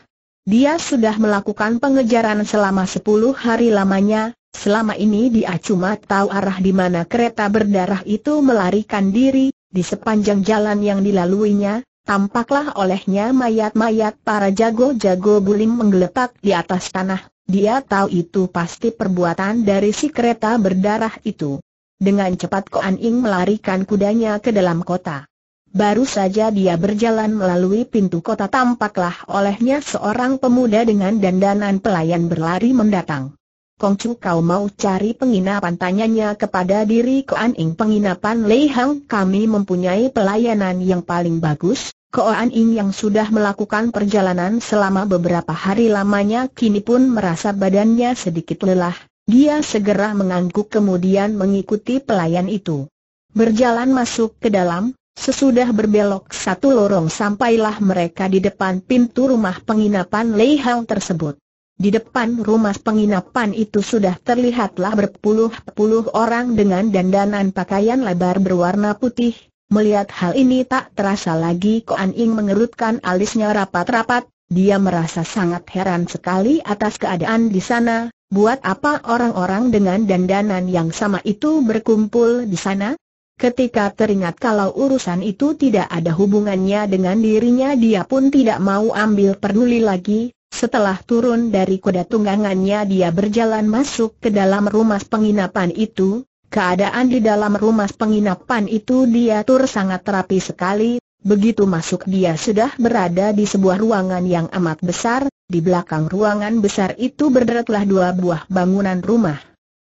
Dia sudah melakukan pengejaran selama sepuluh hari lamanya, selama ini dia cuma tahu arah di mana kereta berdarah itu melarikan diri, di sepanjang jalan yang dilaluinya, tampaklah olehnya mayat-mayat para jago-jago bulim menggeletak di atas tanah. Dia tahu itu pasti perbuatan dari si kereta berdarah itu. Dengan cepat Koan Ing melarikan kudanya ke dalam kota. Baru saja dia berjalan melalui pintu kota tampaklah olehnya seorang pemuda dengan dandanan pelayan berlari mendatang. Kongcu kau mau cari penginapan tanyanya kepada diri Koan Ing penginapan Lei Hang kami mempunyai pelayanan yang paling bagus, Koan Ing yang sudah melakukan perjalanan selama beberapa hari lamanya kini pun merasa badannya sedikit lelah, dia segera mengangguk kemudian mengikuti pelayan itu. Berjalan masuk ke dalam, sesudah berbelok satu lorong sampailah mereka di depan pintu rumah penginapan Lei Hang tersebut. Di depan rumah penginapan itu sudah terlihatlah berpuluh-puluh orang dengan dandanan pakaian lebar berwarna putih. Melihat hal ini tak terasa lagi Koan Ing mengerutkan alisnya rapat-rapat, dia merasa sangat heran sekali atas keadaan di sana, buat apa orang-orang dengan dandanan yang sama itu berkumpul di sana? Ketika teringat kalau urusan itu tidak ada hubungannya dengan dirinya dia pun tidak mau ambil peduli lagi, setelah turun dari kuda tunggangannya dia berjalan masuk ke dalam rumah penginapan itu, keadaan di dalam rumah penginapan itu diatur sangat rapi sekali, begitu masuk dia sudah berada di sebuah ruangan yang amat besar, di belakang ruangan besar itu berderetlah dua buah bangunan rumah.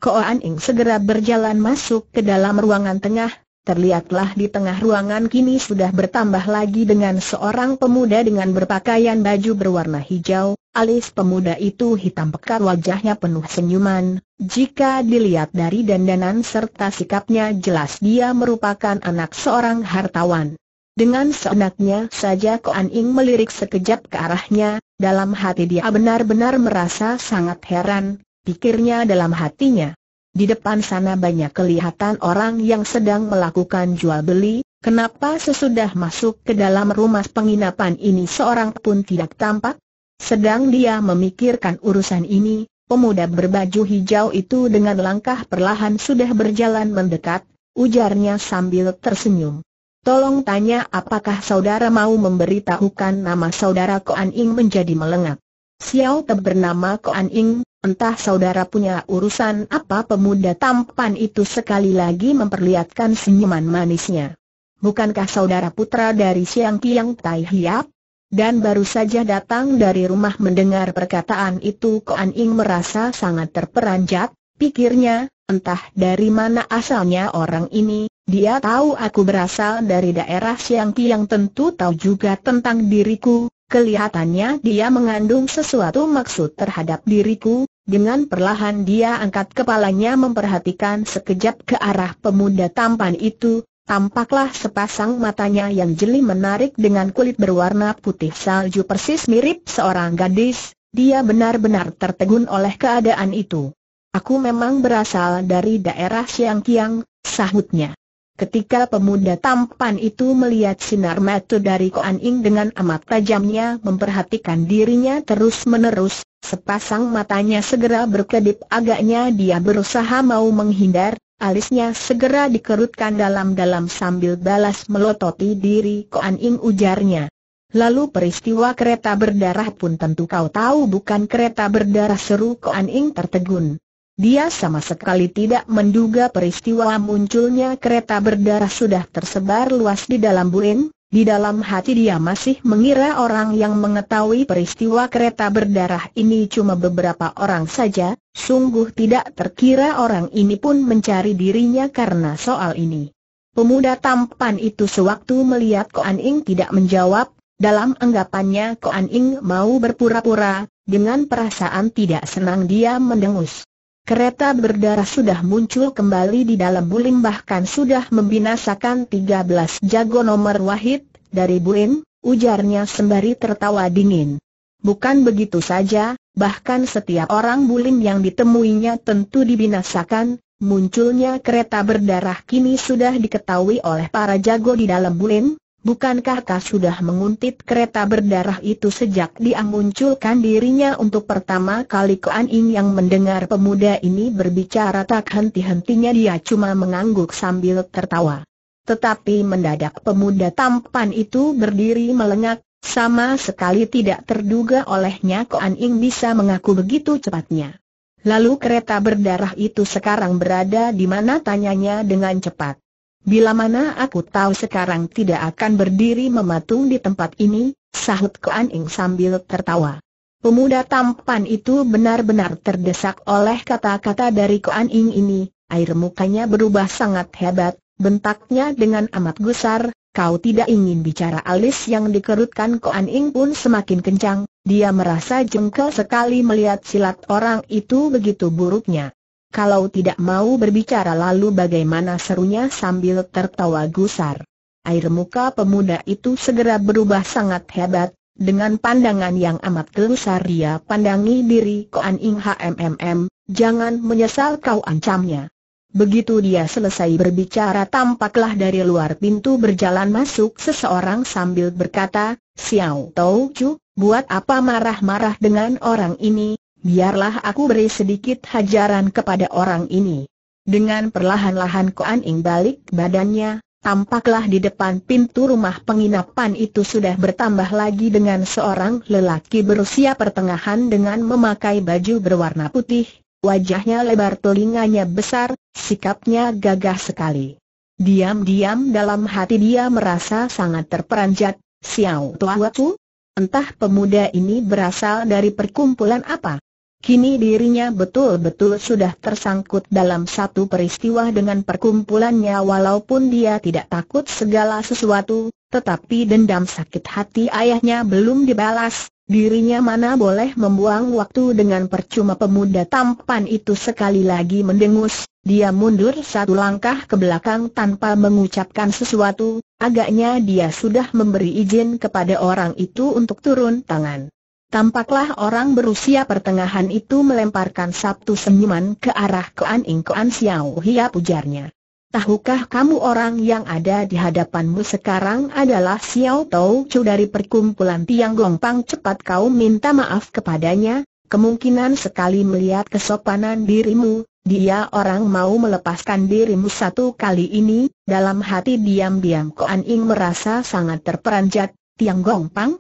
Koan Ing segera berjalan masuk ke dalam ruangan tengah, terlihatlah di tengah ruangan kini sudah bertambah lagi dengan seorang pemuda dengan berpakaian baju berwarna hijau, alis pemuda itu hitam pekat wajahnya penuh senyuman, jika dilihat dari dandanan serta sikapnya jelas dia merupakan anak seorang hartawan. Dengan seenaknya saja Koan Ing melirik sekejap ke arahnya, dalam hati dia benar-benar merasa sangat heran, pikirnya dalam hatinya. Di depan sana banyak kelihatan orang yang sedang melakukan jual beli, kenapa sesudah masuk ke dalam rumah penginapan ini seorang pun tidak tampak? Sedang dia memikirkan urusan ini, pemuda berbaju hijau itu dengan langkah perlahan sudah berjalan mendekat, ujarnya sambil tersenyum. Tolong tanya apakah saudara mau memberitahukan nama saudara Koan Ing menjadi melengak. Xiao Te bernama Koan Ing, entah saudara punya urusan apa pemuda tampan itu sekali lagi memperlihatkan senyuman manisnya. Bukankah saudara putra dari Siang Kiang Tai Hiap? Dan baru saja datang dari rumah mendengar perkataan itu Koan Ing merasa sangat terperanjat, pikirnya, entah dari mana asalnya orang ini, dia tahu aku berasal dari daerah Siang Tiang tentu tahu juga tentang diriku, Kelihatannya dia mengandung sesuatu maksud terhadap diriku, dengan perlahan dia angkat kepalanya memperhatikan sekejap ke arah pemuda tampan itu, tampaklah sepasang matanya yang jeli menarik dengan kulit berwarna putih salju persis mirip seorang gadis, dia benar-benar tertegun oleh keadaan itu. Aku memang berasal dari daerah Siang Kiang, sahutnya. Ketika pemuda tampan itu melihat sinar mata dari Koan Ing dengan amat tajamnya memperhatikan dirinya terus-menerus, sepasang matanya segera berkedip agaknya dia berusaha mau menghindar, alisnya segera dikerutkan dalam-dalam sambil balas melototi diri Koan Ing ujarnya. Lalu peristiwa kereta berdarah pun tentu kau tahu bukan kereta berdarah seru Koan Ing tertegun. Dia sama sekali tidak menduga peristiwa munculnya kereta berdarah sudah tersebar luas di dalam Buin, di dalam hati dia masih mengira orang yang mengetahui peristiwa kereta berdarah ini cuma beberapa orang saja, sungguh tidak terkira orang ini pun mencari dirinya karena soal ini. Pemuda tampan itu sewaktu melihat Koan Ing tidak menjawab, dalam anggapannya Koan Ing mau berpura-pura, dengan perasaan tidak senang dia mendengus. Kereta berdarah sudah muncul kembali di dalam Bulim bahkan sudah membinasakan 13 jago nomor wahid dari Bulim, ujarnya sembari tertawa dingin. Bukan begitu saja, bahkan setiap orang Bulim yang ditemuinya tentu dibinasakan, munculnya kereta berdarah kini sudah diketahui oleh para jago di dalam Bulim, Bukankah kau sudah menguntit kereta berdarah itu sejak dia munculkan dirinya untuk pertama kali ke Ing yang mendengar pemuda ini berbicara tak henti-hentinya dia cuma mengangguk sambil tertawa. Tetapi mendadak pemuda tampan itu berdiri melengak, sama sekali tidak terduga olehnya Kuan Ing bisa mengaku begitu cepatnya. Lalu kereta berdarah itu sekarang berada di mana tanyanya dengan cepat. Bila mana aku tahu sekarang tidak akan berdiri mematung di tempat ini, sahut Kuan Ing sambil tertawa. Pemuda tampan itu benar-benar terdesak oleh kata-kata dari Kuan Ing ini, air mukanya berubah sangat hebat, bentaknya dengan amat gusar, kau tidak ingin bicara alis yang dikerutkan Kuan Ing pun semakin kencang, dia merasa jengkel sekali melihat silat orang itu begitu buruknya. Kalau tidak mau berbicara lalu bagaimana serunya sambil tertawa gusar. Air muka pemuda itu segera berubah sangat hebat, dengan pandangan yang amat gelusar dia pandangi diri Koan Ing HMMM, jangan menyesal kau ancamnya. Begitu dia selesai berbicara tampaklah dari luar pintu berjalan masuk seseorang sambil berkata, Xiao Tau Chu, buat apa marah-marah dengan orang ini, biarlah aku beri sedikit hajaran kepada orang ini. Dengan perlahan-lahan Koan Ing balik badannya, tampaklah di depan pintu rumah penginapan itu sudah bertambah lagi dengan seorang lelaki berusia pertengahan dengan memakai baju berwarna putih, wajahnya lebar telinganya besar, sikapnya gagah sekali. Diam-diam dalam hati dia merasa sangat terperanjat, tua Tuawatu, entah pemuda ini berasal dari perkumpulan apa. Kini dirinya betul-betul sudah tersangkut dalam satu peristiwa dengan perkumpulannya walaupun dia tidak takut segala sesuatu, tetapi dendam sakit hati ayahnya belum dibalas, dirinya mana boleh membuang waktu dengan percuma pemuda tampan itu sekali lagi mendengus, dia mundur satu langkah ke belakang tanpa mengucapkan sesuatu, agaknya dia sudah memberi izin kepada orang itu untuk turun tangan. Tampaklah orang berusia pertengahan itu melemparkan sabtu senyuman ke arah Kuan Ing Kuan Xiao Hia pujarnya. Tahukah kamu orang yang ada di hadapanmu sekarang adalah Xiao Tou Chu dari perkumpulan Tiang gong pang. cepat kau minta maaf kepadanya, kemungkinan sekali melihat kesopanan dirimu, dia orang mau melepaskan dirimu satu kali ini, dalam hati diam-diam Kuan Ing merasa sangat terperanjat, Tiang gong pang.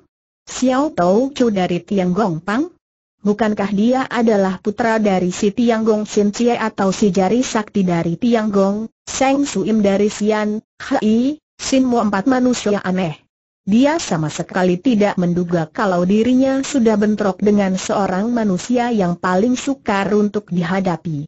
Xiao Tou Chu dari Tiang Gong Pang? Bukankah dia adalah putra dari si Tiang Gong Sin Cie atau si jari sakti dari Tiang Gong, Seng Suim dari Sian, Hai, Sin Mo empat manusia aneh. Dia sama sekali tidak menduga kalau dirinya sudah bentrok dengan seorang manusia yang paling sukar untuk dihadapi.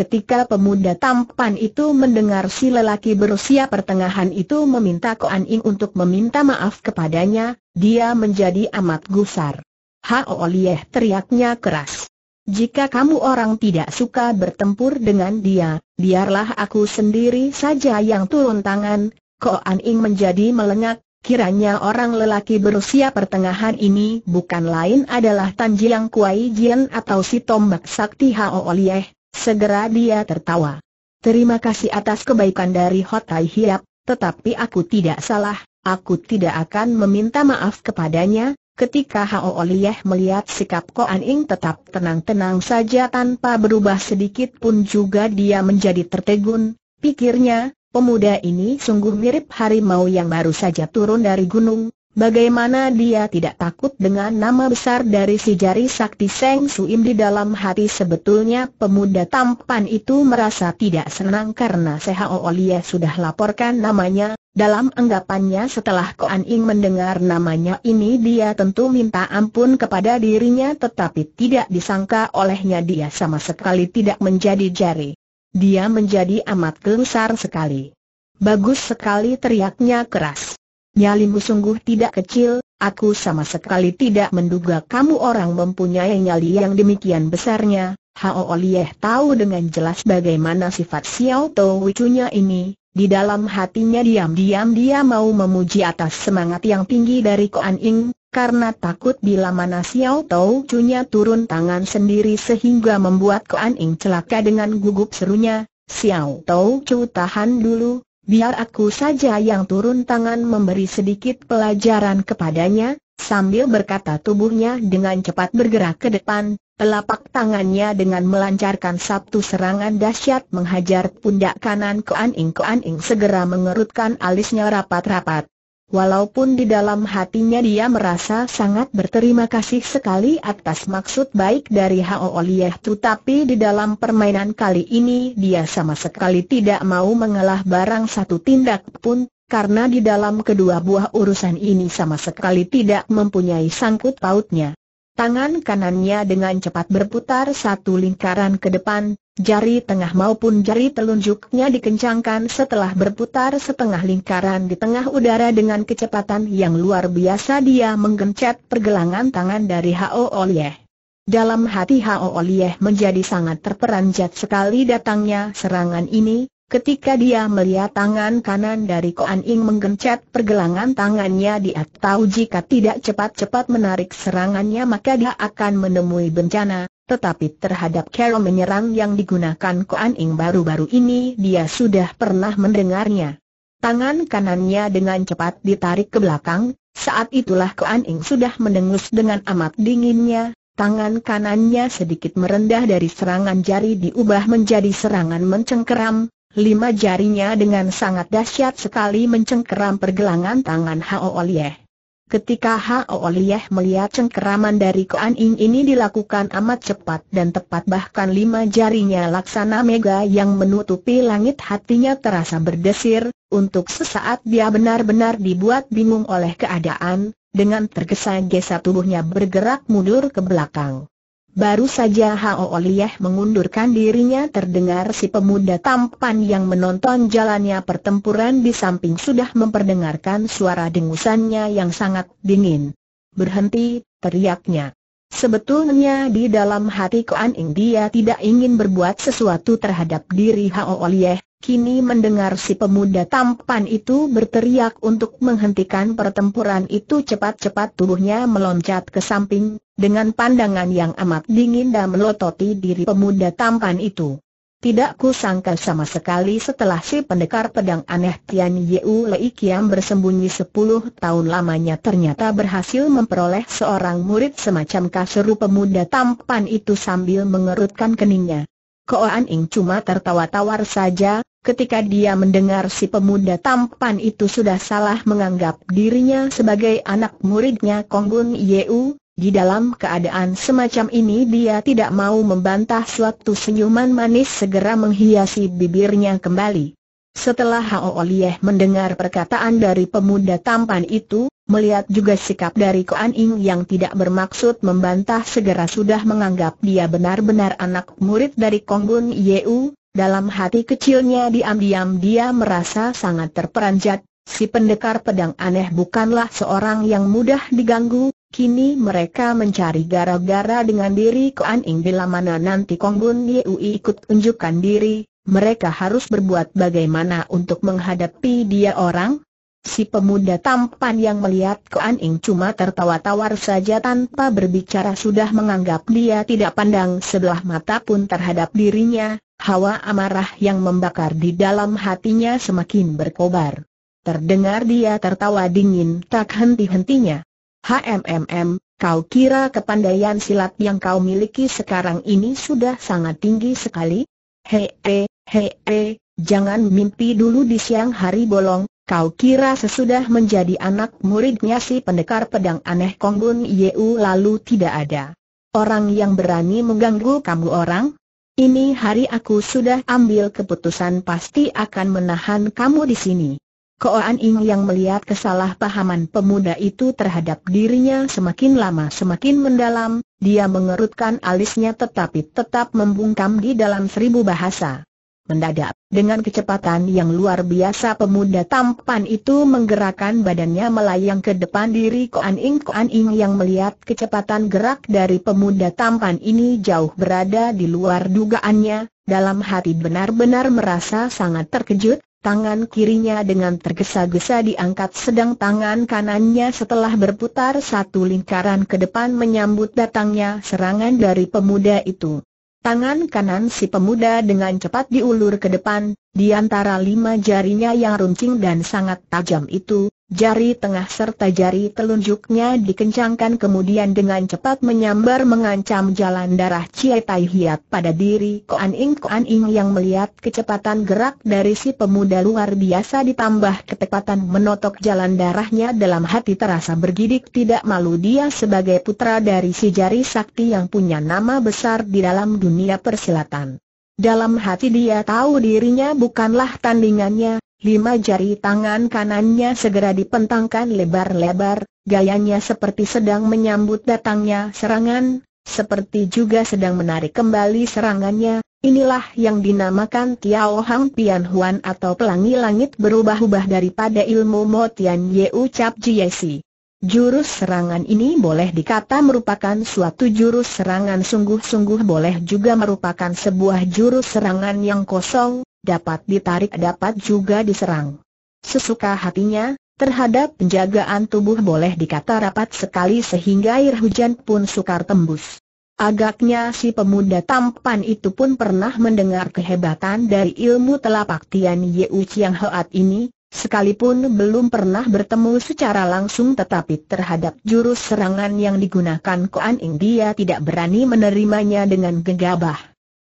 Ketika pemuda tampan itu mendengar si lelaki berusia pertengahan itu meminta Koan Ing untuk meminta maaf kepadanya, dia menjadi amat gusar. Hao Lieh teriaknya keras. Jika kamu orang tidak suka bertempur dengan dia, biarlah aku sendiri saja yang turun tangan. Koan Ing menjadi melengak, kiranya orang lelaki berusia pertengahan ini bukan lain adalah Tan Jiang Kuai Jian atau si tombak sakti Hao Lieh Segera dia tertawa. Terima kasih atas kebaikan dari Hotai Hiap, tetapi aku tidak salah, aku tidak akan meminta maaf kepadanya, Ketika Hao Liyeh melihat sikap Koan Ing tetap tenang-tenang saja tanpa berubah sedikit pun juga dia menjadi tertegun, pikirnya, pemuda ini sungguh mirip harimau yang baru saja turun dari gunung, Bagaimana dia tidak takut dengan nama besar dari si jari sakti Seng Suim di dalam hati sebetulnya pemuda tampan itu merasa tidak senang karena Sehao Olia sudah laporkan namanya, dalam anggapannya setelah Koan Ing mendengar namanya ini dia tentu minta ampun kepada dirinya tetapi tidak disangka olehnya dia sama sekali tidak menjadi jari. Dia menjadi amat gelusar sekali. Bagus sekali teriaknya keras. Nyalimu sungguh tidak kecil, aku sama sekali tidak menduga kamu orang mempunyai nyali yang demikian besarnya. Hao Olieh tahu dengan jelas bagaimana sifat Xiao Tou Wicunya ini, di dalam hatinya diam-diam dia mau memuji atas semangat yang tinggi dari Koan Ing, karena takut bila mana Xiao Tou Wicunya turun tangan sendiri sehingga membuat Koan Ing celaka dengan gugup serunya, Xiao Tou Wicu tahan dulu, biar aku saja yang turun tangan memberi sedikit pelajaran kepadanya, sambil berkata tubuhnya dengan cepat bergerak ke depan, telapak tangannya dengan melancarkan satu serangan dahsyat menghajar pundak kanan Koan Ing Koan Ing segera mengerutkan alisnya rapat-rapat, Walaupun di dalam hatinya dia merasa sangat berterima kasih sekali atas maksud baik dari Hao itu, tetapi di dalam permainan kali ini dia sama sekali tidak mau mengalah barang satu tindak pun, karena di dalam kedua buah urusan ini sama sekali tidak mempunyai sangkut pautnya. Tangan kanannya dengan cepat berputar satu lingkaran ke depan, jari tengah maupun jari telunjuknya dikencangkan setelah berputar setengah lingkaran di tengah udara dengan kecepatan yang luar biasa dia menggencet pergelangan tangan dari Hao Olieh. Dalam hati Hao Olieh menjadi sangat terperanjat sekali datangnya serangan ini, Ketika dia melihat tangan kanan dari Koan Ing menggencet pergelangan tangannya dia tahu jika tidak cepat-cepat menarik serangannya maka dia akan menemui bencana, tetapi terhadap cara menyerang yang digunakan Koan Ing baru-baru ini dia sudah pernah mendengarnya. Tangan kanannya dengan cepat ditarik ke belakang, saat itulah Koan Ing sudah mendengus dengan amat dinginnya, tangan kanannya sedikit merendah dari serangan jari diubah menjadi serangan mencengkeram, Lima jarinya dengan sangat dahsyat sekali mencengkeram pergelangan tangan Hao Olieh. Ketika Hao Olieh melihat cengkeraman dari Koan Ing ini dilakukan amat cepat dan tepat bahkan lima jarinya laksana mega yang menutupi langit hatinya terasa berdesir, untuk sesaat dia benar-benar dibuat bingung oleh keadaan, dengan tergesa-gesa tubuhnya bergerak mundur ke belakang. Baru saja Hao Oliyah mengundurkan dirinya terdengar si pemuda tampan yang menonton jalannya pertempuran di samping sudah memperdengarkan suara dengusannya yang sangat dingin. Berhenti, teriaknya. Sebetulnya di dalam hati Kuan Ing dia tidak ingin berbuat sesuatu terhadap diri Hao Oliyah. kini mendengar si pemuda tampan itu berteriak untuk menghentikan pertempuran itu cepat-cepat tubuhnya meloncat ke samping, dengan pandangan yang amat dingin dan melototi diri pemuda tampan itu. Tidak kusangka sama sekali setelah si pendekar pedang aneh Tian Yu Lei Kiam bersembunyi sepuluh tahun lamanya ternyata berhasil memperoleh seorang murid semacam kaseru pemuda tampan itu sambil mengerutkan keningnya. Koan Ing cuma tertawa tawar saja, ketika dia mendengar si pemuda tampan itu sudah salah menganggap dirinya sebagai anak muridnya Kong Bun Yu, di dalam keadaan semacam ini dia tidak mau membantah suatu senyuman manis segera menghiasi bibirnya kembali. Setelah Hao Olieh mendengar perkataan dari pemuda tampan itu, melihat juga sikap dari Koan Ing yang tidak bermaksud membantah segera sudah menganggap dia benar-benar anak murid dari Kong Bun Yeu, dalam hati kecilnya diam-diam dia merasa sangat terperanjat, si pendekar pedang aneh bukanlah seorang yang mudah diganggu, Kini mereka mencari gara-gara dengan diri Kuan Ing bila mana nanti Kong Bun Yu ikut unjukkan diri, mereka harus berbuat bagaimana untuk menghadapi dia orang? Si pemuda tampan yang melihat Kuan Ing cuma tertawa tawa saja tanpa berbicara sudah menganggap dia tidak pandang sebelah mata pun terhadap dirinya, hawa amarah yang membakar di dalam hatinya semakin berkobar. Terdengar dia tertawa dingin tak henti-hentinya. HMMM, kau kira kepandaian silat yang kau miliki sekarang ini sudah sangat tinggi sekali? Hei, hei, jangan mimpi dulu di siang hari bolong, kau kira sesudah menjadi anak muridnya si pendekar pedang aneh Kongbun Yeu lalu tidak ada orang yang berani mengganggu kamu orang? Ini hari aku sudah ambil keputusan pasti akan menahan kamu di sini. Koan Ing yang melihat kesalahpahaman pemuda itu terhadap dirinya semakin lama semakin mendalam, dia mengerutkan alisnya tetapi tetap membungkam di dalam seribu bahasa. Mendadak, dengan kecepatan yang luar biasa pemuda tampan itu menggerakkan badannya melayang ke depan diri Koan Ing. Koan Ing yang melihat kecepatan gerak dari pemuda tampan ini jauh berada di luar dugaannya, dalam hati benar-benar merasa sangat terkejut, Tangan kirinya dengan tergesa-gesa diangkat sedang tangan kanannya setelah berputar satu lingkaran ke depan menyambut datangnya serangan dari pemuda itu. Tangan kanan si pemuda dengan cepat diulur ke depan, di antara lima jarinya yang runcing dan sangat tajam itu, jari tengah serta jari telunjuknya dikencangkan kemudian dengan cepat menyambar mengancam jalan darah Cie Tai Hiat pada diri Koan Ing Koan Ing yang melihat kecepatan gerak dari si pemuda luar biasa ditambah ketepatan menotok jalan darahnya dalam hati terasa bergidik tidak malu dia sebagai putra dari si jari sakti yang punya nama besar di dalam dunia persilatan. Dalam hati dia tahu dirinya bukanlah tandingannya, Lima jari tangan kanannya segera dipentangkan lebar-lebar, gayanya seperti sedang menyambut datangnya serangan, seperti juga sedang menarik kembali serangannya. Inilah yang dinamakan Tiao Hang Pian Huan atau pelangi langit berubah-ubah daripada ilmu Mo Tian Yeu Cap Jiesi. Jurus serangan ini boleh dikata merupakan suatu jurus serangan sungguh-sungguh boleh juga merupakan sebuah jurus serangan yang kosong, dapat ditarik dapat juga diserang. Sesuka hatinya, terhadap penjagaan tubuh boleh dikata rapat sekali sehingga air hujan pun sukar tembus. Agaknya si pemuda tampan itu pun pernah mendengar kehebatan dari ilmu telapak Tian Yu Chiang Hoat ini, sekalipun belum pernah bertemu secara langsung tetapi terhadap jurus serangan yang digunakan Koan Ing dia tidak berani menerimanya dengan gegabah.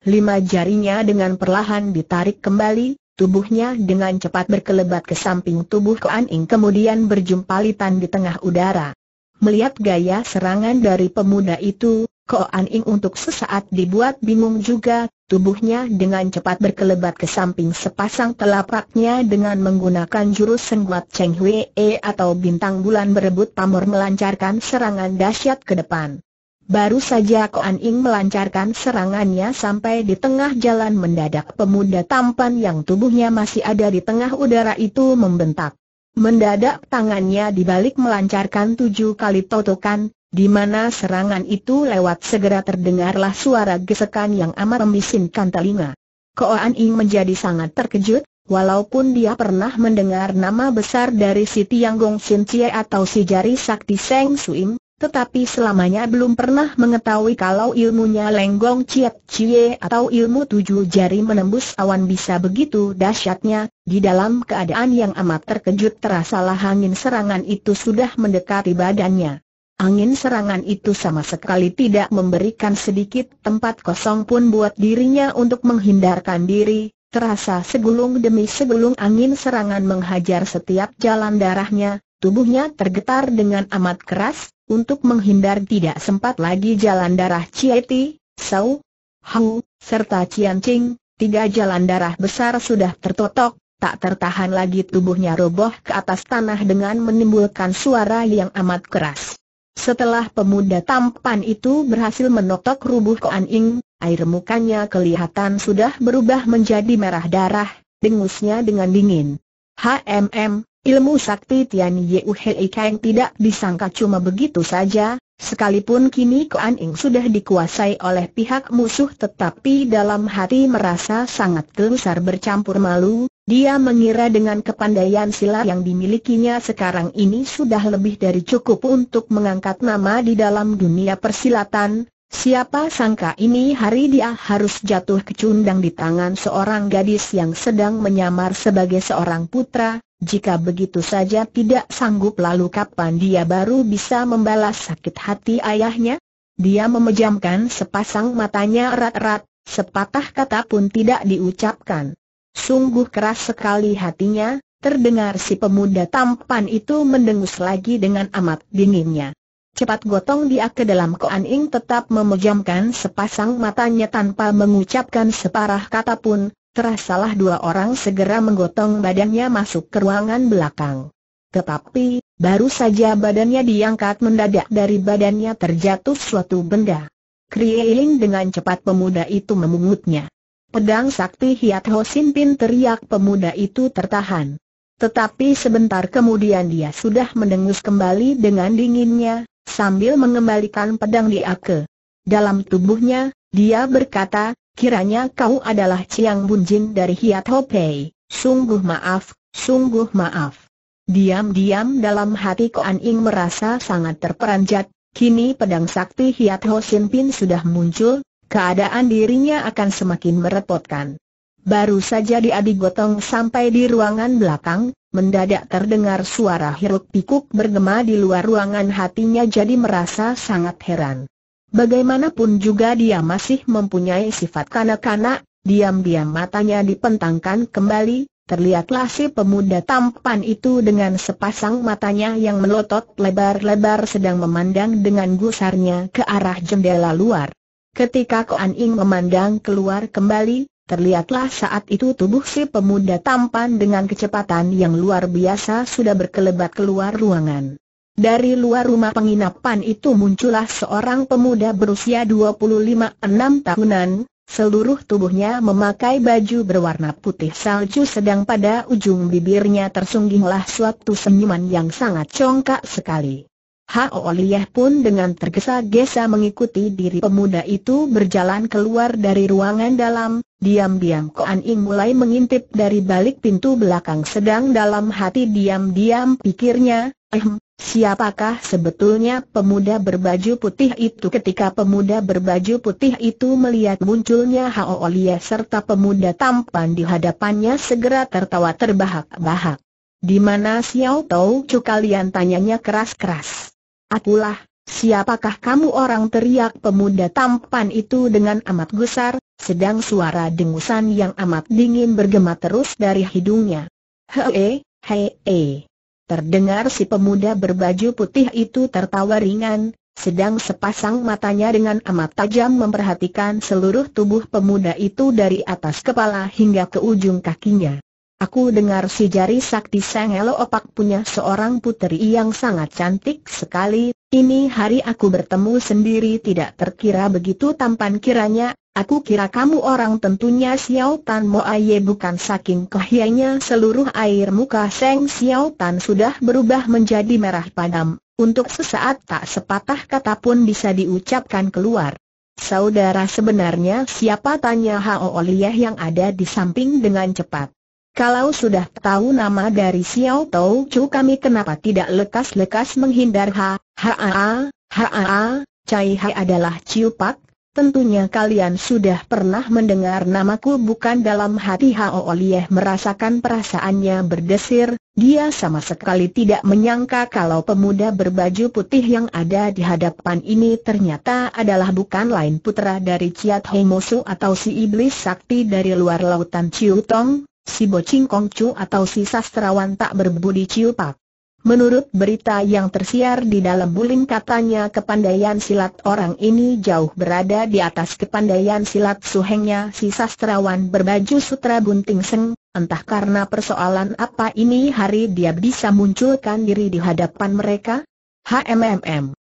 Lima jarinya dengan perlahan ditarik kembali, tubuhnya dengan cepat berkelebat ke samping tubuh Kuan Ing kemudian berjumpalitan di tengah udara. Melihat gaya serangan dari pemuda itu, Kuan Ing untuk sesaat dibuat bingung juga, tubuhnya dengan cepat berkelebat ke samping sepasang telapaknya dengan menggunakan jurus sengguat Cheng Hwee atau bintang bulan berebut pamor melancarkan serangan dahsyat ke depan. Baru saja Koan Ing melancarkan serangannya sampai di tengah jalan mendadak pemuda tampan yang tubuhnya masih ada di tengah udara itu membentak. Mendadak tangannya dibalik melancarkan tujuh kali totokan, di mana serangan itu lewat segera terdengarlah suara gesekan yang amat memisinkan telinga. Koan Ing menjadi sangat terkejut, Walaupun dia pernah mendengar nama besar dari Si Tiang Gong Sin Cie atau si jari sakti Seng Suim, tetapi selamanya belum pernah mengetahui kalau ilmunya lenggong ciat cie atau ilmu tujuh jari menembus awan bisa begitu dahsyatnya, di dalam keadaan yang amat terkejut terasalah angin serangan itu sudah mendekati badannya. Angin serangan itu sama sekali tidak memberikan sedikit tempat kosong pun buat dirinya untuk menghindarkan diri, terasa segulung demi segulung angin serangan menghajar setiap jalan darahnya, tubuhnya tergetar dengan amat keras, untuk menghindar tidak sempat lagi jalan darah Cieti, Sau, Hang, serta Cian Ching, tiga jalan darah besar sudah tertotok, tak tertahan lagi tubuhnya roboh ke atas tanah dengan menimbulkan suara yang amat keras. Setelah pemuda tampan itu berhasil menotok rubuh Koan Ing, air mukanya kelihatan sudah berubah menjadi merah darah, dengusnya dengan dingin. HMM, Ilmu sakti Tian Yu Hei Kang tidak disangka cuma begitu saja, sekalipun kini Kuan Ing sudah dikuasai oleh pihak musuh tetapi dalam hati merasa sangat gelisah bercampur malu, dia mengira dengan kepandaian silat yang dimilikinya sekarang ini sudah lebih dari cukup untuk mengangkat nama di dalam dunia persilatan, Siapa sangka ini hari dia harus jatuh kecundang di tangan seorang gadis yang sedang menyamar sebagai seorang putra, jika begitu saja tidak sanggup lalu kapan dia baru bisa membalas sakit hati ayahnya? Dia memejamkan sepasang matanya erat-erat, sepatah kata pun tidak diucapkan. Sungguh keras sekali hatinya, terdengar si pemuda tampan itu mendengus lagi dengan amat dinginnya. Cepat gotong dia ke dalam Koan Ing tetap memejamkan sepasang matanya tanpa mengucapkan separah kata pun, terasalah dua orang segera menggotong badannya masuk ke ruangan belakang. Tetapi, baru saja badannya diangkat mendadak dari badannya terjatuh suatu benda. Krieling dengan cepat pemuda itu memungutnya. Pedang sakti Hiat Ho Sin Pin teriak pemuda itu tertahan. Tetapi sebentar kemudian dia sudah mendengus kembali dengan dinginnya, sambil mengembalikan pedang dia ke dalam tubuhnya, dia berkata, kiranya kau adalah Chiang Bunjin dari Hiat Hopei. Sungguh maaf, sungguh maaf. Diam-diam dalam hati Koan Ing merasa sangat terperanjat, kini pedang sakti Hiat Ho Sin Pin sudah muncul, keadaan dirinya akan semakin merepotkan. Baru saja dia digotong sampai di ruangan belakang, mendadak terdengar suara hiruk pikuk bergema di luar ruangan hatinya jadi merasa sangat heran. Bagaimanapun juga dia masih mempunyai sifat kanak-kanak, diam-diam matanya dipentangkan kembali, terlihatlah si pemuda tampan itu dengan sepasang matanya yang melotot lebar-lebar sedang memandang dengan gusarnya ke arah jendela luar. Ketika Koan Ing memandang keluar kembali, terlihatlah saat itu tubuh si pemuda tampan dengan kecepatan yang luar biasa sudah berkelebat keluar ruangan. Dari luar rumah penginapan itu muncullah seorang pemuda berusia 25-6 tahunan, seluruh tubuhnya memakai baju berwarna putih salju sedang pada ujung bibirnya tersungginglah suatu senyuman yang sangat congkak sekali. Hao Liah pun dengan tergesa-gesa mengikuti diri pemuda itu berjalan keluar dari ruangan dalam, diam-diam Koan Ing mulai mengintip dari balik pintu belakang sedang dalam hati diam-diam pikirnya, Ehm, siapakah sebetulnya pemuda berbaju putih itu ketika pemuda berbaju putih itu melihat munculnya Hao Olia serta pemuda tampan di hadapannya segera tertawa terbahak-bahak. Di mana Xiao Tou Chu kalian tanyanya keras-keras. Akulah, siapakah kamu orang teriak pemuda tampan itu dengan amat gusar, sedang suara dengusan yang amat dingin bergema terus dari hidungnya. Hei, hei, hei. Terdengar si pemuda berbaju putih itu tertawa ringan, sedang sepasang matanya dengan amat tajam memperhatikan seluruh tubuh pemuda itu dari atas kepala hingga ke ujung kakinya. Aku dengar si jari sakti Sengelo Opak punya seorang puteri yang sangat cantik sekali, ini hari aku bertemu sendiri tidak terkira begitu tampan kiranya, aku kira kamu orang tentunya Xiao Tan Mo Aye bukan saking kehianya seluruh air muka Seng Xiao Tan sudah berubah menjadi merah padam, untuk sesaat tak sepatah kata pun bisa diucapkan keluar. Saudara sebenarnya siapa tanya Hao oliyah yang ada di samping dengan cepat. Kalau sudah tahu nama dari Xiao Tou Chu kami kenapa tidak lekas-lekas menghindar ha, ha ha ha, ha ha, Cai Hai adalah Ciu Pak, tentunya kalian sudah pernah mendengar namaku bukan dalam hati Hao Olieh merasakan perasaannya berdesir, dia sama sekali tidak menyangka kalau pemuda berbaju putih yang ada di hadapan ini ternyata adalah bukan lain putra dari Ciat Mosu atau si iblis sakti dari luar lautan Ciutong, si Bocing Kongcu atau si sastrawan tak berbudi ciupak. Menurut berita yang tersiar di dalam bulim katanya kepandaian silat orang ini jauh berada di atas kepandaian silat suhengnya si sastrawan berbaju sutra bunting seng, entah karena persoalan apa ini hari dia bisa munculkan diri di hadapan mereka? HMMM.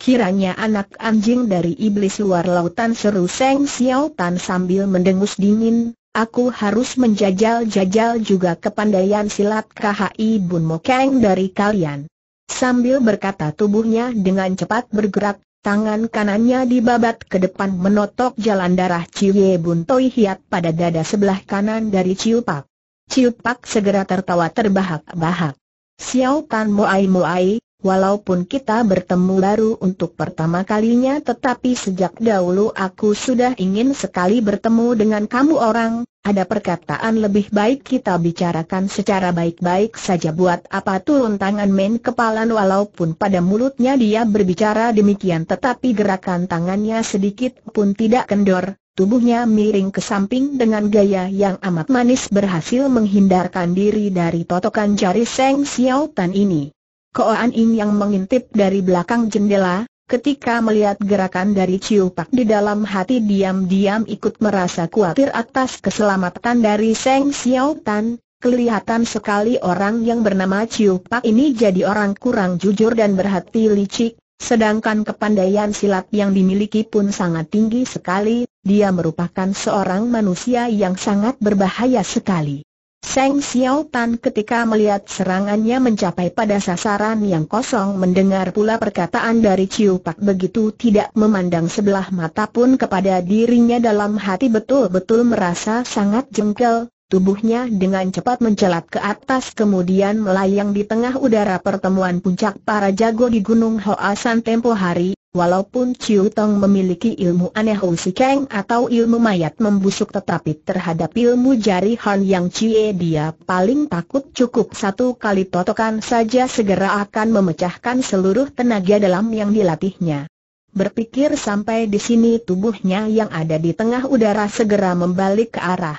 Kiranya anak anjing dari iblis luar lautan seru Seng Xiao Tan sambil mendengus dingin, aku harus menjajal-jajal juga kepandaian silat KHI Bun Mokeng dari kalian. Sambil berkata tubuhnya dengan cepat bergerak, tangan kanannya dibabat ke depan menotok jalan darah Ciu Bun Toi Hiat pada dada sebelah kanan dari Ciu Pak. Ciu Pak segera tertawa terbahak-bahak. Xiao Tan Moai Moai, Walaupun kita bertemu baru untuk pertama kalinya tetapi sejak dahulu aku sudah ingin sekali bertemu dengan kamu orang, ada perkataan lebih baik kita bicarakan secara baik-baik saja buat apa turun tangan main kepalan walaupun pada mulutnya dia berbicara demikian tetapi gerakan tangannya sedikit pun tidak kendor, Tubuhnya miring ke samping dengan gaya yang amat manis berhasil menghindarkan diri dari totokan jari Seng Xiao Tan ini. Koan Ing yang mengintip dari belakang jendela, ketika melihat gerakan dari Ciu Pak di dalam hati diam-diam ikut merasa khawatir atas keselamatan dari Seng Xiao Tan, kelihatan sekali orang yang bernama Ciu Pak ini jadi orang kurang jujur dan berhati licik, Sedangkan kepandaian silat yang dimiliki pun sangat tinggi sekali, dia merupakan seorang manusia yang sangat berbahaya sekali. Seng Xiao Tan ketika melihat serangannya mencapai pada sasaran yang kosong mendengar pula perkataan dari Chiu Pak begitu tidak memandang sebelah mata pun kepada dirinya dalam hati betul-betul merasa sangat jengkel, tubuhnya dengan cepat mencelat ke atas kemudian melayang di tengah udara pertemuan puncak para jago di Gunung Hoasan tempo hari, Walaupun Chiu Tong memiliki ilmu aneh Si Kang atau ilmu mayat membusuk tetapi terhadap ilmu jari Han yang Chie dia paling takut cukup satu kali totokan saja segera akan memecahkan seluruh tenaga dalam yang dilatihnya. Berpikir sampai di sini tubuhnya yang ada di tengah udara segera membalik ke arah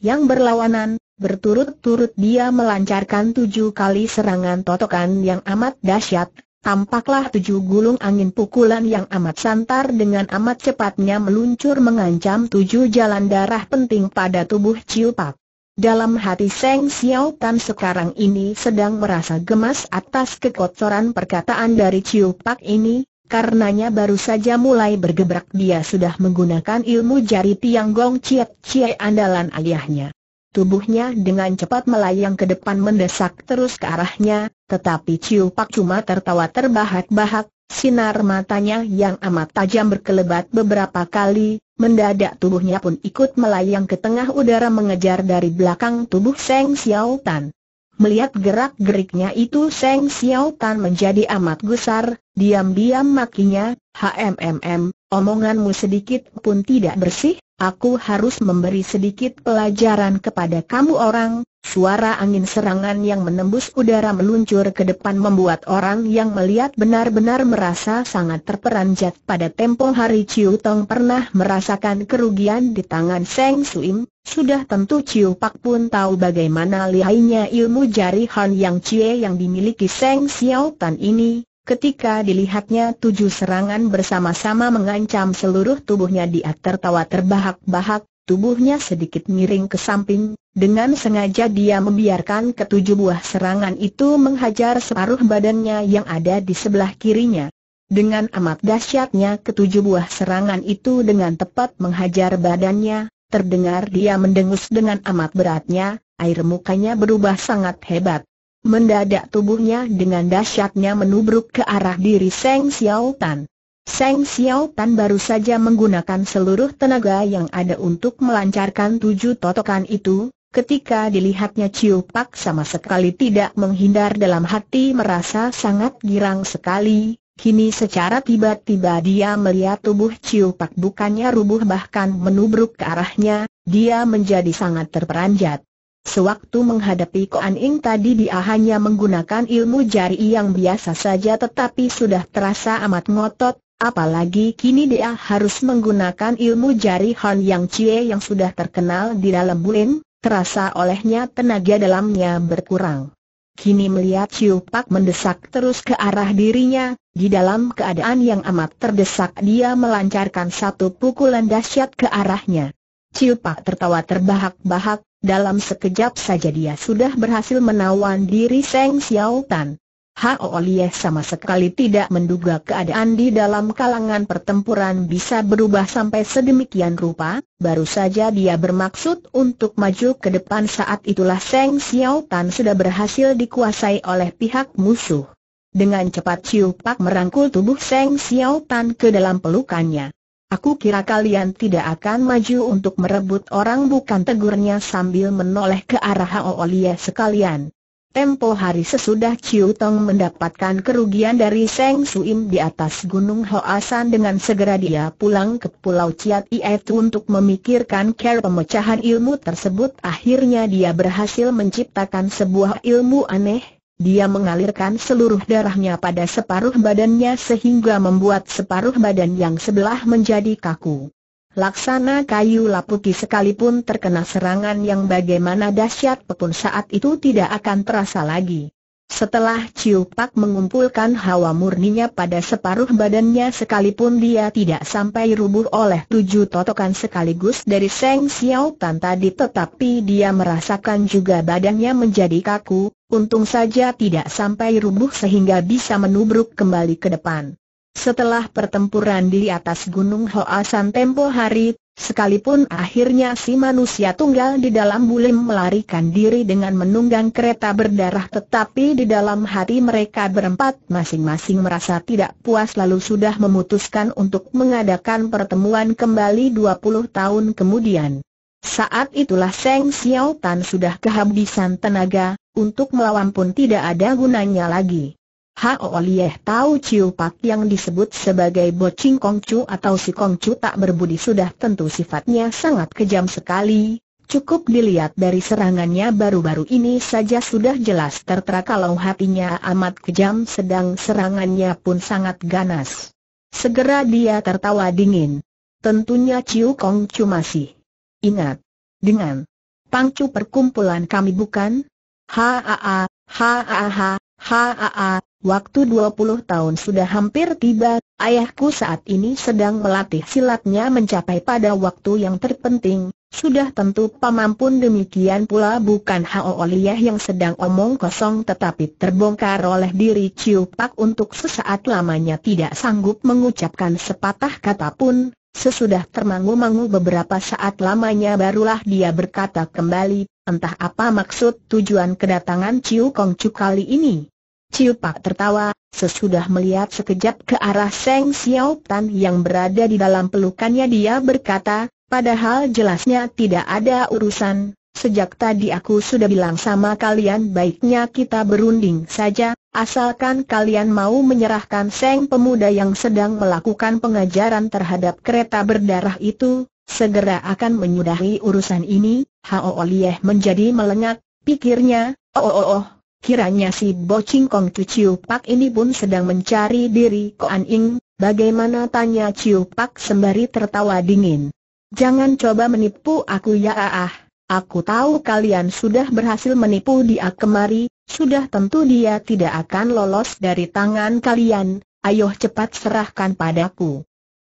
yang berlawanan, berturut-turut dia melancarkan tujuh kali serangan totokan yang amat dahsyat, Tampaklah tujuh gulung angin pukulan yang amat santar dengan amat cepatnya meluncur mengancam tujuh jalan darah penting pada tubuh Ciu Pak. Dalam hati Seng Xiao Tan sekarang ini sedang merasa gemas atas kekotoran perkataan dari Ciu Pak ini, karenanya baru saja mulai bergebrak dia sudah menggunakan ilmu jari tiang gong ciet cie andalan ayahnya. Tubuhnya dengan cepat melayang ke depan mendesak terus ke arahnya, tetapi Ciu Pak cuma tertawa terbahak-bahak, sinar matanya yang amat tajam berkelebat beberapa kali, mendadak tubuhnya pun ikut melayang ke tengah udara mengejar dari belakang tubuh Seng Xiao Tan. Melihat gerak-geriknya itu Seng Xiao Tan menjadi amat gusar, diam-diam makinya, HMMM, omonganmu sedikit pun tidak bersih, aku harus memberi sedikit pelajaran kepada kamu orang, Suara angin serangan yang menembus udara meluncur ke depan membuat orang yang melihat benar-benar merasa sangat terperanjat pada tempo hari Chiu Tong pernah merasakan kerugian di tangan Seng Suim, sudah tentu Chiu Pak pun tahu bagaimana lihainya ilmu jari Han yang cie yang dimiliki Seng Xiao Tan ini, Ketika dilihatnya tujuh serangan bersama-sama mengancam seluruh tubuhnya dia tertawa terbahak-bahak, tubuhnya sedikit miring ke samping, dengan sengaja dia membiarkan ketujuh buah serangan itu menghajar separuh badannya yang ada di sebelah kirinya. Dengan amat dahsyatnya ketujuh buah serangan itu dengan tepat menghajar badannya, terdengar dia mendengus dengan amat beratnya, air mukanya berubah sangat hebat. Mendadak tubuhnya dengan dahsyatnya menubruk ke arah diri Seng Xiao Tan. Seng Xiao Tan baru saja menggunakan seluruh tenaga yang ada untuk melancarkan tujuh totokan itu, ketika dilihatnya Ciu Pak sama sekali tidak menghindar dalam hati merasa sangat girang sekali, kini secara tiba-tiba dia melihat tubuh Ciu Pak bukannya rubuh bahkan menubruk ke arahnya, dia menjadi sangat terperanjat. Sewaktu menghadapi Koan Ing tadi dia hanya menggunakan ilmu jari yang biasa saja tetapi sudah terasa amat ngotot, Apalagi kini dia harus menggunakan ilmu jari Han Yang Cie yang sudah terkenal di dalam Bulin, terasa olehnya tenaga dalamnya berkurang. Kini melihat Chiu Pak mendesak terus ke arah dirinya, di dalam keadaan yang amat terdesak dia melancarkan satu pukulan dahsyat ke arahnya. Chiu Pak tertawa terbahak-bahak, dalam sekejap saja dia sudah berhasil menawan diri Seng Xiao Tan. Hao oh, Lie oh, iya, sama sekali tidak menduga keadaan di dalam kalangan pertempuran bisa berubah sampai sedemikian rupa, baru saja dia bermaksud untuk maju ke depan saat itulah Seng Xiao Tan sudah berhasil dikuasai oleh pihak musuh. Dengan cepat Chiu Pak merangkul tubuh Seng Xiao Tan ke dalam pelukannya. Aku kira kalian tidak akan maju untuk merebut orang bukan tegurnya sambil menoleh ke arah Hao oh, Lie iya, sekalian. Tempo hari sesudah Chiu Tong mendapatkan kerugian dari Seng Suim di atas Gunung Hoasan dengan segera dia pulang ke Pulau Chiat Iet untuk memikirkan cara pemecahan ilmu tersebut akhirnya dia berhasil menciptakan sebuah ilmu aneh dia mengalirkan seluruh darahnya pada separuh badannya sehingga membuat separuh badan yang sebelah menjadi kaku Laksana kayu laputi sekalipun terkena serangan yang bagaimana dahsyat pun saat itu tidak akan terasa lagi. Setelah Ciupak mengumpulkan hawa murninya pada separuh badannya sekalipun dia tidak sampai rubuh oleh tujuh totokan sekaligus dari Seng Xiao Tan tadi tetapi dia merasakan juga badannya menjadi kaku, untung saja tidak sampai rubuh sehingga bisa menubruk kembali ke depan. Setelah pertempuran di atas Gunung Hoasan tempo hari, sekalipun akhirnya si manusia tunggal di dalam bulim melarikan diri dengan menunggang kereta berdarah tetapi di dalam hati mereka berempat masing-masing merasa tidak puas lalu sudah memutuskan untuk mengadakan pertemuan kembali 20 tahun kemudian. Saat itulah Seng Xiao Tan sudah kehabisan tenaga, untuk melawan pun tidak ada gunanya lagi. Hao Lieh tahu Ciu Pak yang disebut sebagai Bo Ching Kong Chu atau si Kong Chu tak berbudi sudah tentu sifatnya sangat kejam sekali. Cukup dilihat dari serangannya baru-baru ini saja sudah jelas tertera kalau hatinya amat kejam sedang serangannya pun sangat ganas. Segera dia tertawa dingin. Tentunya Ciu Chu masih ingat dengan pangcu perkumpulan kami bukan? Ha ha ha ha ha ha ha ha Waktu 20 tahun sudah hampir tiba, ayahku saat ini sedang melatih silatnya mencapai pada waktu yang terpenting, sudah tentu paman pun demikian pula bukan Hao Oliyah yang sedang omong kosong tetapi terbongkar oleh diri Ciu Pak untuk sesaat lamanya tidak sanggup mengucapkan sepatah kata pun, sesudah termangu-mangu beberapa saat lamanya barulah dia berkata kembali, entah apa maksud tujuan kedatangan Ciu Chu kali ini. Ciu Pak tertawa, sesudah melihat sekejap ke arah Seng Xiao Tan yang berada di dalam pelukannya dia berkata, padahal jelasnya tidak ada urusan, sejak tadi aku sudah bilang sama kalian baiknya kita berunding saja, asalkan kalian mau menyerahkan Seng pemuda yang sedang melakukan pengajaran terhadap kereta berdarah itu, segera akan menyudahi urusan ini, Hao Lieh menjadi melengak, pikirnya, oh oh oh. oh Kiranya si Bocing Kong Tu Chiu Pak ini pun sedang mencari diri Koan Ing, bagaimana tanya Ciu Pak sembari tertawa dingin. Jangan coba menipu aku ya ah, ah. Aku tahu kalian sudah berhasil menipu dia kemari, sudah tentu dia tidak akan lolos dari tangan kalian, ayo cepat serahkan padaku.